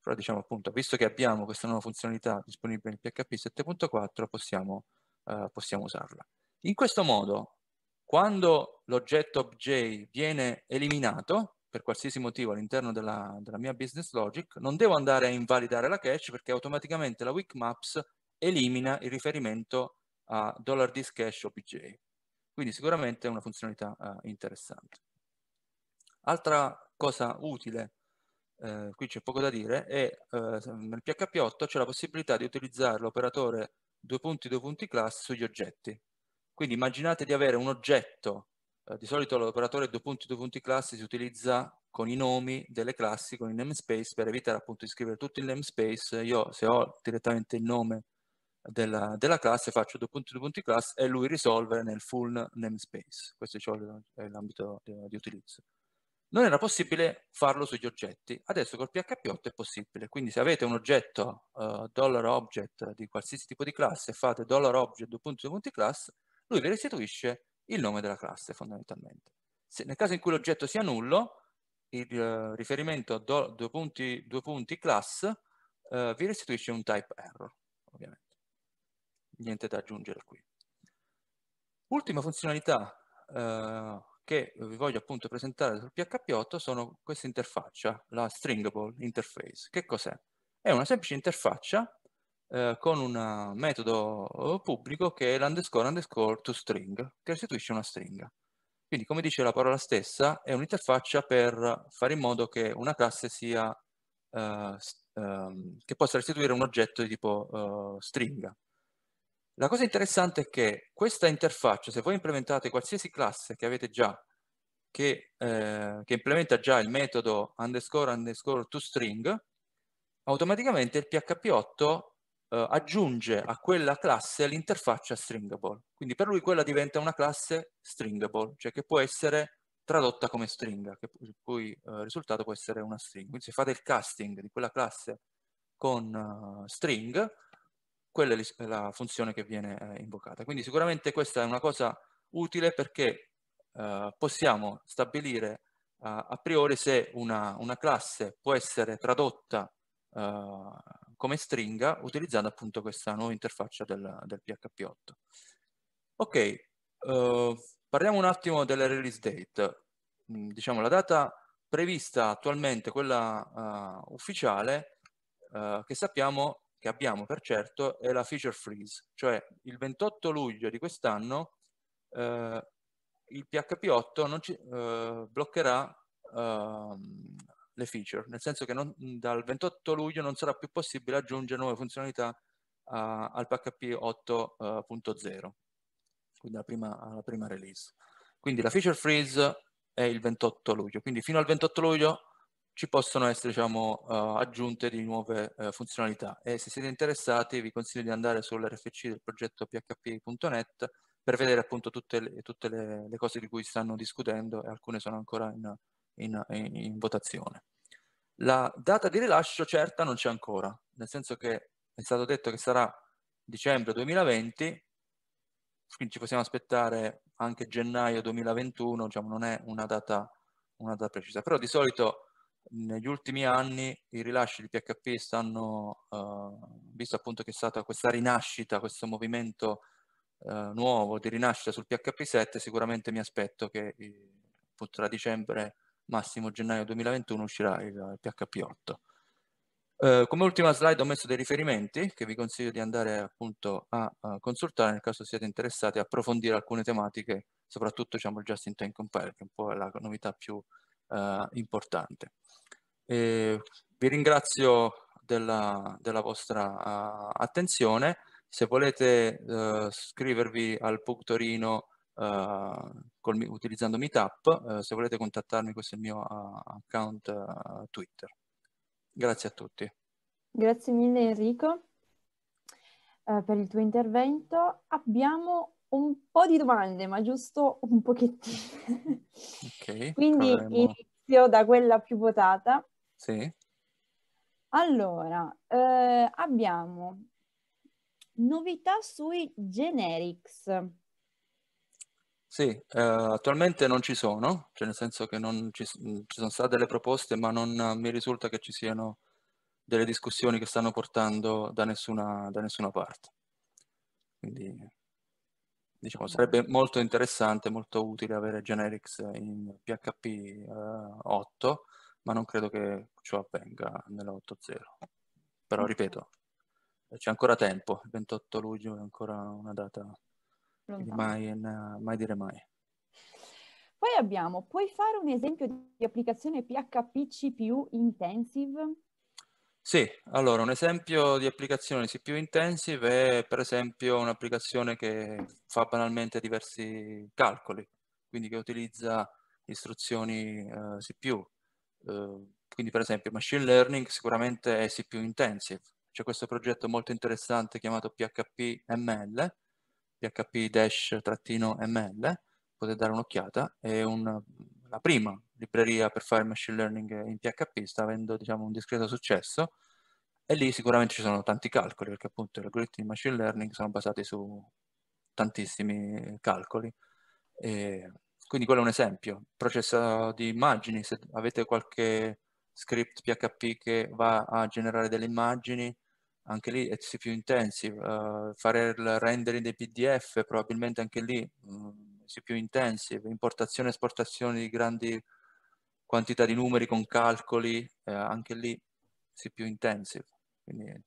però diciamo appunto, visto che abbiamo questa nuova funzionalità disponibile in PHP 7.4, possiamo, eh, possiamo usarla. In questo modo, quando l'oggetto obj viene eliminato, per qualsiasi motivo all'interno della, della, mia business logic, non devo andare a invalidare la cache perché automaticamente la weak maps elimina il riferimento a $discache obj. Quindi sicuramente è una funzionalità eh, interessante. Altra cosa utile eh, qui c'è poco da dire, e eh, nel PHP 8 c'è la possibilità di utilizzare l'operatore due punti due punti class sugli oggetti. Quindi immaginate di avere un oggetto, eh, di solito l'operatore due punti due punti class si utilizza con i nomi delle classi, con il namespace, per evitare appunto di scrivere tutto il namespace, io se ho direttamente il nome della, della classe faccio due punti due punti class e lui risolve nel full namespace, questo è l'ambito di, di utilizzo non era possibile farlo sugli oggetti. Adesso col PHP8 è possibile, quindi se avete un oggetto uh, $object di qualsiasi tipo di classe e fate $object.class, lui vi restituisce il nome della classe fondamentalmente. Se, nel caso in cui l'oggetto sia nullo, il uh, riferimento do, due, punti, due punti class uh, vi restituisce un type error, ovviamente. Niente da aggiungere qui. Ultima funzionalità che vi voglio appunto presentare sul PHP 8 sono questa interfaccia, la Stringable Interface. Che cos'è? È una semplice interfaccia eh, con un metodo pubblico che è l'underscore underscore to string, che restituisce una stringa. Quindi, come dice la parola stessa, è un'interfaccia per fare in modo che una classe sia, eh, eh, che possa restituire un oggetto di tipo eh, stringa. La cosa interessante è che questa interfaccia, se voi implementate qualsiasi classe che avete già, che, eh, che implementa già il metodo underscore underscore toString, automaticamente il PHP8 eh, aggiunge a quella classe l'interfaccia stringable. Quindi per lui quella diventa una classe stringable, cioè che può essere tradotta come stringa, che eh, il cui eh, risultato può essere una stringa. Quindi se fate il casting di quella classe con uh, string, quella è la funzione che viene eh, invocata. Quindi sicuramente questa è una cosa utile perché eh, possiamo stabilire eh, a priori se una, una, classe può essere tradotta eh, come stringa utilizzando appunto questa nuova interfaccia del, del PHP 8. Ok, eh, parliamo un attimo delle release date. Mm, diciamo la data prevista attualmente, quella eh, ufficiale, che sappiamo che abbiamo per certo è la feature freeze, cioè il 28 luglio di quest'anno eh, il PHP 8 non ci, eh, bloccherà eh, le feature, nel senso che non, dal 28 luglio non sarà più possibile aggiungere nuove funzionalità al PHP 8.0, eh, quindi alla prima, alla prima release. Quindi la feature freeze è il 28 luglio, quindi fino al 28 luglio ci possono essere diciamo, uh, aggiunte di nuove uh, funzionalità e se siete interessati vi consiglio di andare sull'RFC del progetto php.net per vedere appunto tutte, le, tutte le, le, cose di cui stanno discutendo e alcune sono ancora in, in, in, in votazione. La data di rilascio certa non c'è ancora, nel senso che è stato detto che sarà dicembre 2020, quindi ci possiamo aspettare anche gennaio 2021, diciamo, non è una data, una data precisa, però di solito negli ultimi anni i rilasci di PHP stanno, uh, visto appunto che è stata questa rinascita, questo movimento uh, nuovo di rinascita sul PHP 7, sicuramente mi aspetto che eh, appunto tra dicembre, massimo gennaio 2021 uscirà il, PHP 8. Uh, come ultima slide ho messo dei riferimenti che vi consiglio di andare appunto a, a consultare nel caso siete interessati a approfondire alcune tematiche, soprattutto diciamo il just-in-time compile, che è un po' la novità più importante. Eh, vi ringrazio della, della vostra uh, attenzione. Se volete uh, scrivervi al PUC Torino uh, col, utilizzando Meetup, eh, se volete contattarmi questo è il mio account Twitter. Grazie a tutti. Grazie mille Enrico per il tuo intervento. Abbiamo un po' di domande, ma giusto un pochettino. Okay, Quindi proveremo. inizio da quella più votata. Sì. Allora, eh, abbiamo novità sui generics. Sì, eh, attualmente non ci sono, cioè nel senso che ci, mm, ci, sono state delle proposte, ma non eh, mi risulta che ci siano delle discussioni che stanno portando da nessuna, da nessuna parte. Quindi diciamo, sarebbe molto interessante, molto utile avere generics in PHP eh, 8 ma non credo che ciò avvenga nella 8.0. Però ripeto, c'è ancora tempo, il 28 luglio è ancora una data mai, mai dire mai. Poi abbiamo, puoi fare un esempio di applicazione PHP CPU intensive? Sì, allora un esempio di applicazione CPU intensive è per esempio un'applicazione che fa banalmente diversi calcoli, quindi che utilizza istruzioni eh, CPU, Ehm, quindi per esempio machine learning sicuramente è CPU intensive, c'è questo progetto molto interessante chiamato PHP ML, php-ml, potete dare un'occhiata, è un, la prima libreria per fare machine learning in PHP, sta avendo diciamo, un discreto successo e lì sicuramente ci sono tanti calcoli perché appunto gli algoritmi di machine learning sono basati su tantissimi calcoli e quindi quello è un esempio. processo di immagini, se avete qualche script PHP che va a generare delle immagini, anche lì è più intensive. Uh, fare il rendering dei PDF, probabilmente anche lì um, è più intensive. Importazione e esportazione di grandi quantità di numeri con calcoli, eh, anche lì è più intensive. Quindi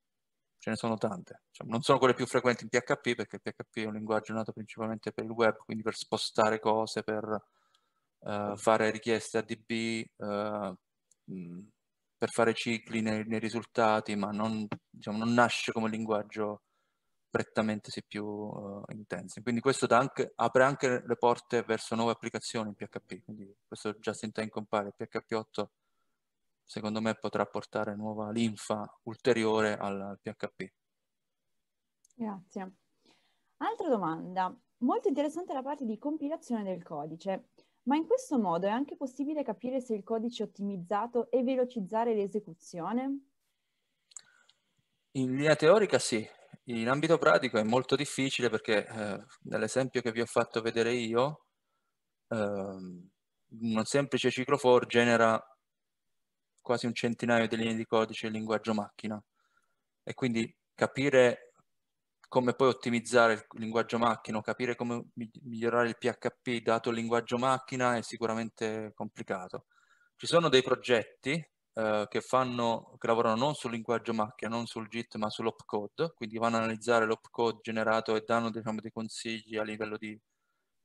ce ne sono tante. Cioè, non sono quelle più frequenti in PHP perché PHP è un linguaggio nato principalmente per il web, quindi per spostare cose, per uh, fare richieste a DB, uh, eh, per fare cicli nei, nei risultati, ma non, diciamo, non, nasce come linguaggio prettamente sì, più uh, intenso. Quindi questo anche, apre anche le porte verso nuove applicazioni in PHP, quindi questo Just in Time Compare, PHP 8 secondo me potrà portare nuova linfa ulteriore al, PHP. Grazie. Altra domanda. Molto interessante la parte di compilazione del codice, ma in questo modo è anche possibile capire se il codice è ottimizzato e velocizzare l'esecuzione? In linea teorica sì, in ambito pratico è molto difficile perché eh, nell'esempio che vi ho fatto vedere io, eh, un semplice ciclo for genera quasi un centinaio di linee di codice in linguaggio macchina e quindi capire come poi ottimizzare il linguaggio macchina, capire come migliorare il PHP dato il linguaggio macchina è sicuramente complicato. Ci sono dei progetti eh, che, fanno, che lavorano non sul linguaggio macchina, non sul JIT, ma sull'opcode, quindi vanno ad analizzare l'opcode generato e danno diciamo, dei consigli a livello di,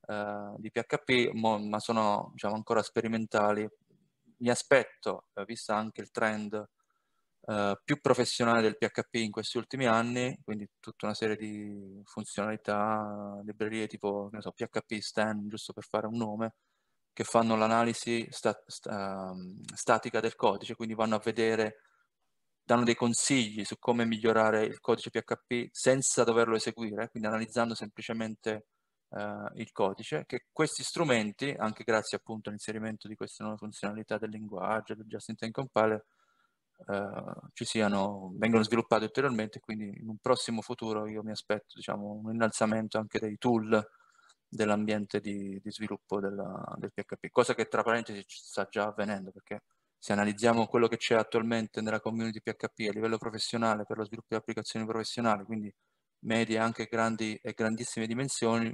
eh, di PHP, ma sono diciamo, ancora sperimentali, mi aspetto, eh, visto anche il trend eh, più professionale del PHP in questi ultimi anni, quindi tutta una serie di funzionalità, librerie tipo so, PHP Stan, giusto per fare un nome, che fanno l'analisi stat sta ehm, statica del codice, quindi vanno a vedere danno dei consigli su come migliorare il codice PHP senza doverlo eseguire, quindi analizzando semplicemente eh, il codice, che questi strumenti, anche grazie appunto all'inserimento di queste nuove funzionalità del linguaggio, del just-in-time compiler, Uh, eh, ci siano, vengano sviluppate ulteriormente, quindi in un prossimo futuro io mi aspetto diciamo, un innalzamento anche dei tool dell'ambiente di, di, sviluppo della, del PHP, cosa che tra parentesi sta già avvenendo, perché se analizziamo quello che c'è attualmente nella community PHP a livello professionale per lo sviluppo di applicazioni professionali, quindi medie anche grandi e grandissime dimensioni,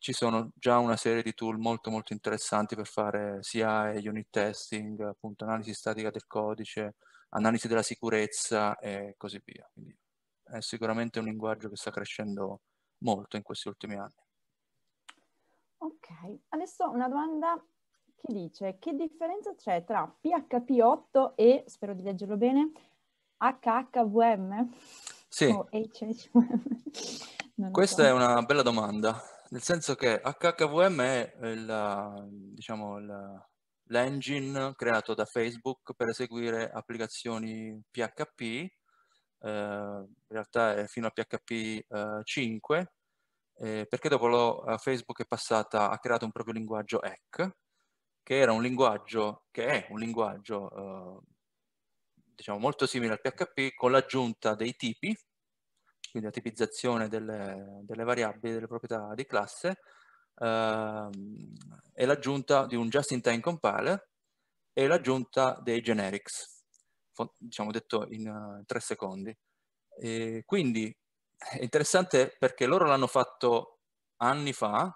ci sono già una serie di tool molto molto interessanti per fare sia unit testing, appunto analisi statica del codice, analisi della sicurezza e così via. Quindi è sicuramente un linguaggio che sta crescendo molto in questi ultimi anni. Ok, adesso una domanda che dice che differenza c'è tra PHP 8 e, spero di leggerlo bene, HHVM? Sì. O HHVM? Questa so. è una bella domanda nel senso che HHVM è il, diciamo, il, l'engine creato da Facebook per eseguire applicazioni PHP, eh, in realtà è fino a PHP eh, 5, eh, perché dopo lo, eh, Facebook è passata, ha creato un proprio linguaggio ECK, che era un linguaggio, che è un linguaggio eh, diciamo molto simile al PHP con l'aggiunta dei tipi quindi la tipizzazione delle, delle variabili, delle proprietà di classe, ehm, e l'aggiunta di un just-in-time compiler e l'aggiunta dei generics, diciamo detto in uh, tre secondi. E quindi è interessante perché loro l'hanno fatto anni fa,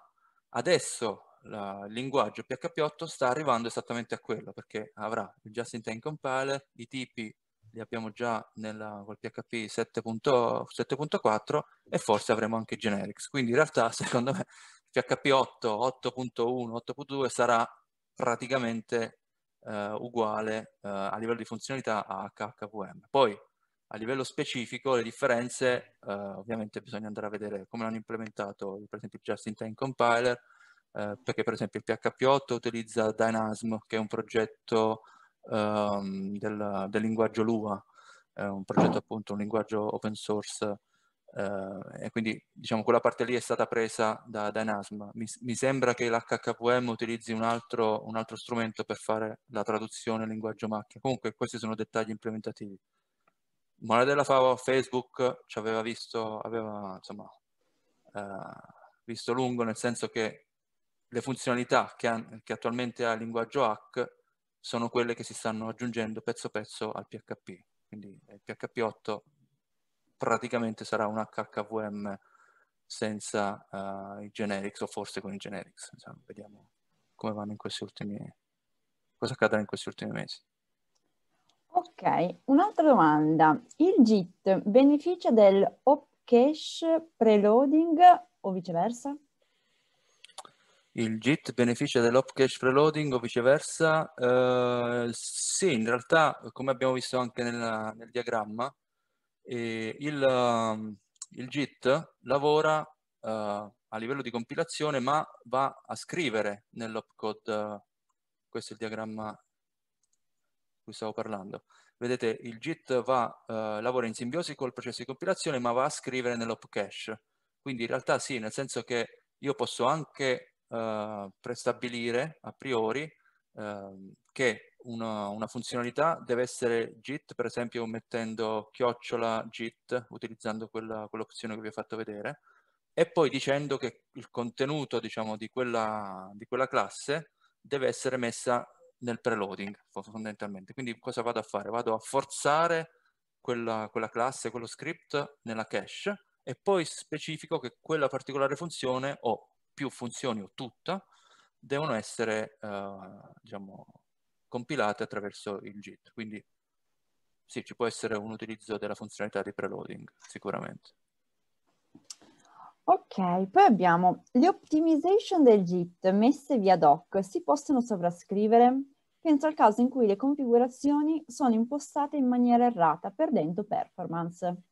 adesso la, il linguaggio PHP 8 sta arrivando esattamente a quello, perché avrà il just-in-time compiler, i tipi li abbiamo già nella, col PHP 7.4 e forse avremo anche generics. Quindi in realtà secondo me PHP 8, 8.1, 8.2 sarà praticamente eh, uguale eh, a livello di funzionalità a HHVM. Poi a livello specifico le differenze eh, ovviamente bisogna andare a vedere come l'hanno implementato per esempio il Just-in-Time Compiler, eh, perché per esempio il PHP 8 utilizza Dynasm che è un progetto Ehm, del, del, linguaggio Lua, è un progetto appunto, un linguaggio open source eh, e quindi diciamo quella parte lì è stata presa da, da Enasm. Mi, mi, sembra che l'HKVM utilizzi un altro, un altro strumento per fare la traduzione linguaggio macchina. Comunque questi sono dettagli implementativi. Monadella della Fava Facebook ci aveva visto, aveva insomma, eh, visto lungo nel senso che le funzionalità che, ha, che attualmente ha il linguaggio hack sono quelle che si stanno aggiungendo pezzo pezzo al PHP. Quindi il PHP 8 praticamente sarà un HHVM senza uh, i generics o forse con i generics. Insomma, vediamo come vanno in questi ultimi, cosa accadrà in questi ultimi mesi. Ok, un'altra domanda. Il JIT beneficia del op cache preloading o viceversa? il JIT beneficia dell'op cache preloading o viceversa? Eh, sì, in realtà, come abbiamo visto anche nella, nel diagramma, eh, il, ehm, il, JIT lavora eh, a livello di compilazione, ma va a scrivere nell'opcode, eh, questo è il diagramma di cui stavo parlando. Vedete, il JIT va, eh, lavora in simbiosi col processo di compilazione, ma va a scrivere nell'op cache. Quindi in realtà sì, nel senso che io posso anche eh, prestabilire a priori ehm, che una, una, funzionalità deve essere git, per esempio mettendo chiocciola git, utilizzando quella, quell'opzione che vi ho fatto vedere, e poi dicendo che il contenuto diciamo, di, quella, di, quella, classe deve essere messa nel preloading fondamentalmente. Quindi cosa vado a fare? Vado a forzare quella, quella classe, quello script nella cache e poi specifico che quella particolare funzione o più funzioni o tutta, devono essere eh, diciamo, compilate attraverso il JIT. Quindi sì, ci può essere un utilizzo della funzionalità di preloading, sicuramente. Ok, poi abbiamo le optimization del JIT messe via doc si possono sovrascrivere? Penso al caso in cui le configurazioni sono impostate in maniera errata, perdendo performance.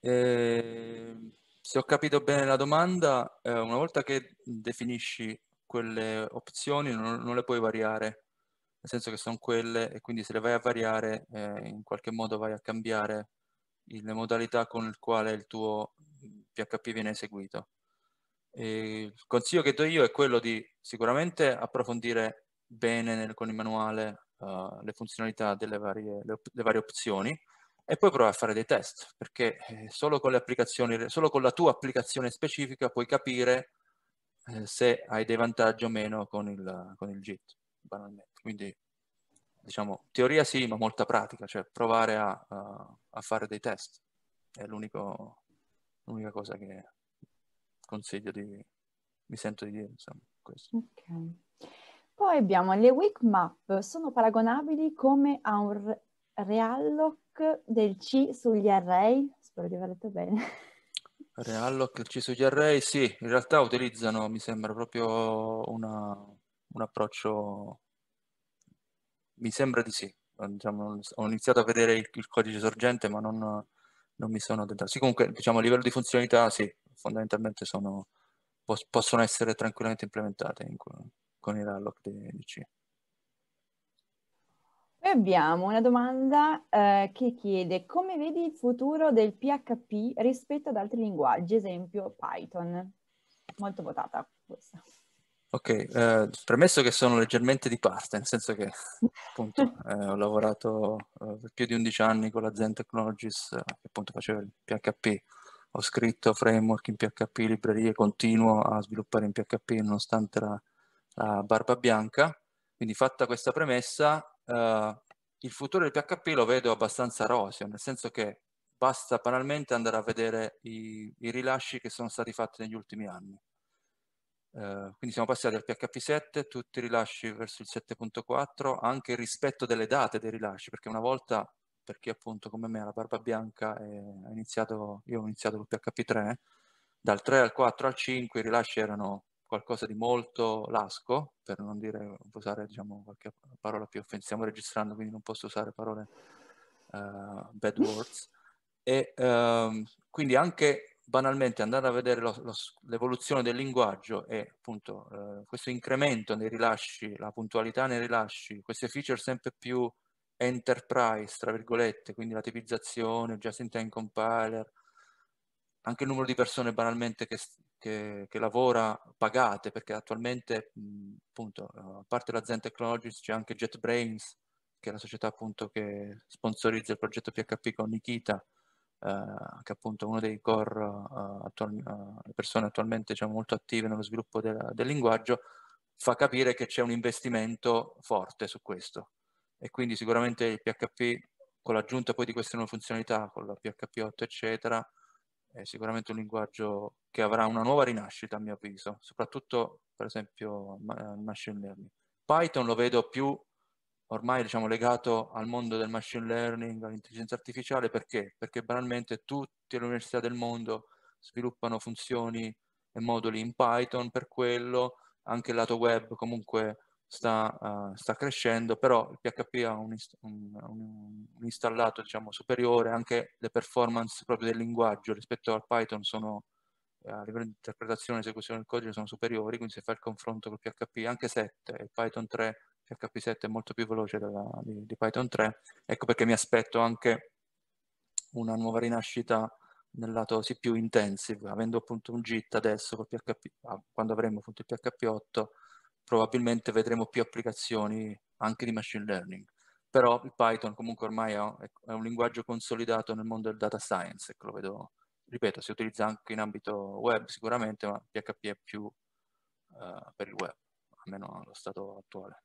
Eh, se ho capito bene la domanda, eh, una volta che definisci quelle opzioni non, non, le puoi variare, nel senso che sono quelle e quindi se le vai a variare eh, in qualche modo vai a cambiare le modalità con le quali il tuo PHP viene eseguito. E il consiglio che do io è quello di sicuramente approfondire bene nel, con il manuale uh, le funzionalità delle varie, le, le varie opzioni, e poi provare a fare dei test, perché eh, solo con, solo con la tua applicazione specifica puoi capire eh, se hai dei vantaggi o meno con il, con il JIT, banalmente. Quindi, diciamo, teoria sì, ma molta pratica, cioè provare a, a, fare dei test. È l'unica cosa che consiglio di, mi sento di dire, insomma, questo. Ok. Poi abbiamo le weak map, sono paragonabili come a un re- reallo del C sugli array, spero di aver detto bene. Realloc del C sugli array, sì, in realtà utilizzano, mi sembra, proprio una, un approccio, mi sembra di sì. Diciamo, ho iniziato a vedere il, il codice sorgente, ma non, non mi sono dettato. Sì, comunque, diciamo, a livello di funzionalità, sì, fondamentalmente sono, possono essere tranquillamente implementate in, con il realloc di, di C. Poi abbiamo una domanda eh, che chiede come vedi il futuro del PHP rispetto ad altri linguaggi, esempio Python? Molto votata questa. Ok, eh, premesso che sono leggermente di parte, nel senso che appunto eh, ho lavorato per eh, più di 11 anni con la Zen Technologies eh, che appunto faceva il PHP, ho scritto framework in PHP, librerie, continuo a sviluppare in PHP nonostante la, la barba bianca, quindi fatta questa premessa eh, il futuro del PHP lo vedo abbastanza roseo, nel senso che basta banalmente andare a vedere i, i rilasci che sono stati fatti negli ultimi anni. Uh, quindi siamo passati al PHP 7, tutti i rilasci verso il 7.4, anche il rispetto delle date dei rilasci, perché una volta, per chi appunto come me ha la barba bianca, iniziato, io ho iniziato con PHP 3, dal 3 al 4 al 5 i rilasci erano qualcosa di molto lasco, per non dire, usare diciamo, qualche parola più offensiva, stiamo registrando quindi non posso usare parole uh, bad words, e um, quindi anche banalmente andare a vedere l'evoluzione del linguaggio e appunto uh, questo incremento nei rilasci, la puntualità nei rilasci, queste feature sempre più enterprise, tra virgolette, quindi la tipizzazione, il just-in-time compiler, anche il numero di persone banalmente che che, che lavora pagate, perché attualmente mh, mhmm, appunto, a parte la Zen Technologies c'è anche JetBrains, che è la società appunto che sponsorizza il progetto PHP con Nikita, eh, che è appunto uno dei core eh, attual, eh, persone attualmente diciamo, molto attive nello sviluppo della, del linguaggio, fa capire che c'è un investimento forte su questo. E quindi sicuramente il PHP, con l'aggiunta poi di queste nuove funzionalità, con la PHP 8 eccetera, è sicuramente un linguaggio che avrà una nuova rinascita a mio avviso, soprattutto per esempio eh, il machine learning. Python lo vedo più ormai diciamo, legato al mondo del machine learning, all'intelligenza artificiale, perché? Perché banalmente tutte le università del mondo sviluppano funzioni e moduli in Python per quello, anche il lato web comunque sta, uh, sta crescendo, però il PHP ha un, un, un, installato diciamo, superiore, anche le performance proprio del linguaggio rispetto al Python sono, eh, a livello di interpretazione e esecuzione del codice sono superiori, quindi se fai il confronto con PHP anche 7 e Python 3, PHP 7 è molto più veloce della, di, di, Python 3, ecco perché mi aspetto anche una nuova rinascita nel lato CPU intensive, avendo appunto un JIT adesso PHP, ah, quando avremo appunto il PHP 8, probabilmente vedremo più applicazioni anche di machine learning. Però il Python comunque ormai è un linguaggio consolidato nel mondo del data science, ecco, lo vedo, ripeto, si utilizza anche in ambito web sicuramente, ma PHP è più uh, per il web, almeno allo stato attuale.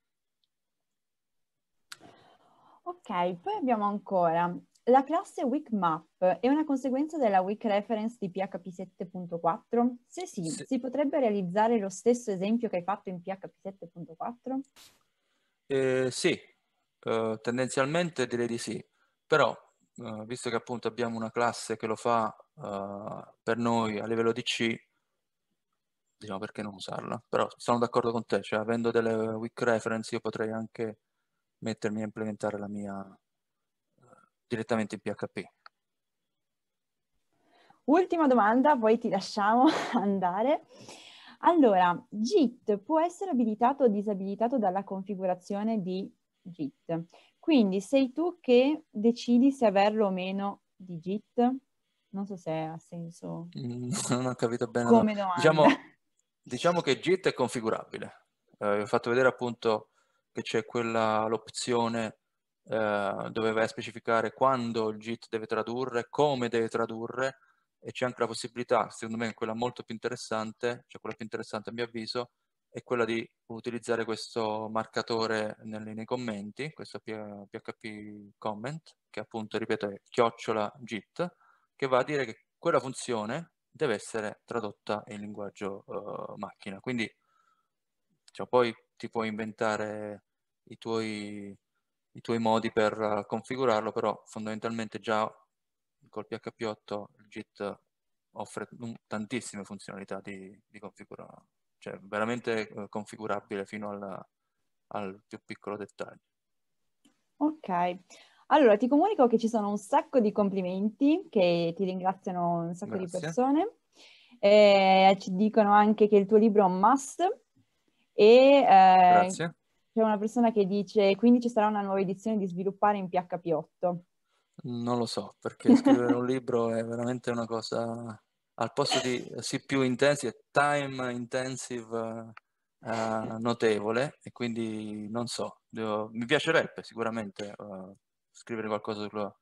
Ok, poi abbiamo ancora la classe Week Map è una conseguenza della Week Reference di PHP 7.4? Se sì, sì, si potrebbe realizzare lo stesso esempio che hai fatto in PHP 7.4? Eh, sì, eh, tendenzialmente direi di sì, però eh, visto che appunto abbiamo una classe che lo fa eh, per noi a livello di C, diciamo perché non usarla, però sono d'accordo con te, cioè avendo delle Week Reference io potrei anche mettermi a implementare la mia direttamente in PHP. Ultima domanda, poi ti lasciamo andare. Allora, Git può essere abilitato o disabilitato dalla configurazione di Git. Quindi sei tu che decidi se averlo o meno di Git? Non so se ha senso. Mm, non ho capito bene. Come no. diciamo, diciamo, che Git è configurabile. Eh, vi ho fatto vedere appunto che c'è quella l'opzione eh, doveva specificare quando il JIT deve tradurre, come deve tradurre e c'è anche la possibilità, secondo me quella molto più interessante, cioè quella più interessante a mio avviso, è quella di utilizzare questo marcatore nei, nei commenti, questo PHP comment, che appunto, ripeto, è chiocciola JIT, che va a dire che quella funzione deve essere tradotta in linguaggio uh, macchina. Quindi cioè, poi ti puoi inventare i tuoi i tuoi modi per uh, configurarlo, però fondamentalmente già col PHP 8 il JIT offre tantissime funzionalità di, di configurazione, cioè veramente uh, configurabile fino alla, al più piccolo dettaglio. Ok, allora ti comunico che ci sono un sacco di complimenti che ti ringraziano un sacco Grazie. di persone. Eh, ci dicono anche che il tuo libro è un must e eh, Grazie c'è una persona che dice quindi ci sarà una nuova edizione di sviluppare in PHP 8. Non lo so, perché scrivere un libro è veramente una cosa al posto di CPU intensive, time intensive uh, notevole e quindi non so, devo, mi piacerebbe sicuramente uh, scrivere qualcosa sul,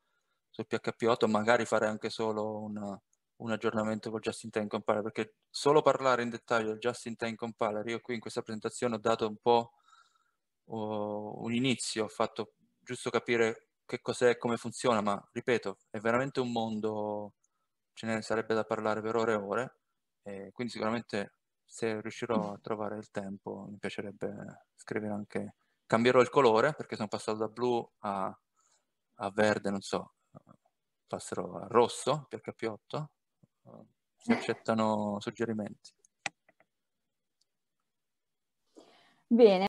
sul, PHP 8, magari fare anche solo una, un aggiornamento col Just in Time Compiler, perché solo parlare in dettaglio del Just in Time Compiler, io qui in questa presentazione ho dato un po' uh, un inizio, ho fatto giusto capire che cos'è e come funziona, ma ripeto, è veramente un mondo, ce ne sarebbe da parlare per ore e ore, e quindi sicuramente se riuscirò a trovare il tempo mi piacerebbe scrivere anche, cambierò il colore perché sono passato da blu a, a verde, non so, passerò a rosso, PHP8, si accettano suggerimenti. Bene.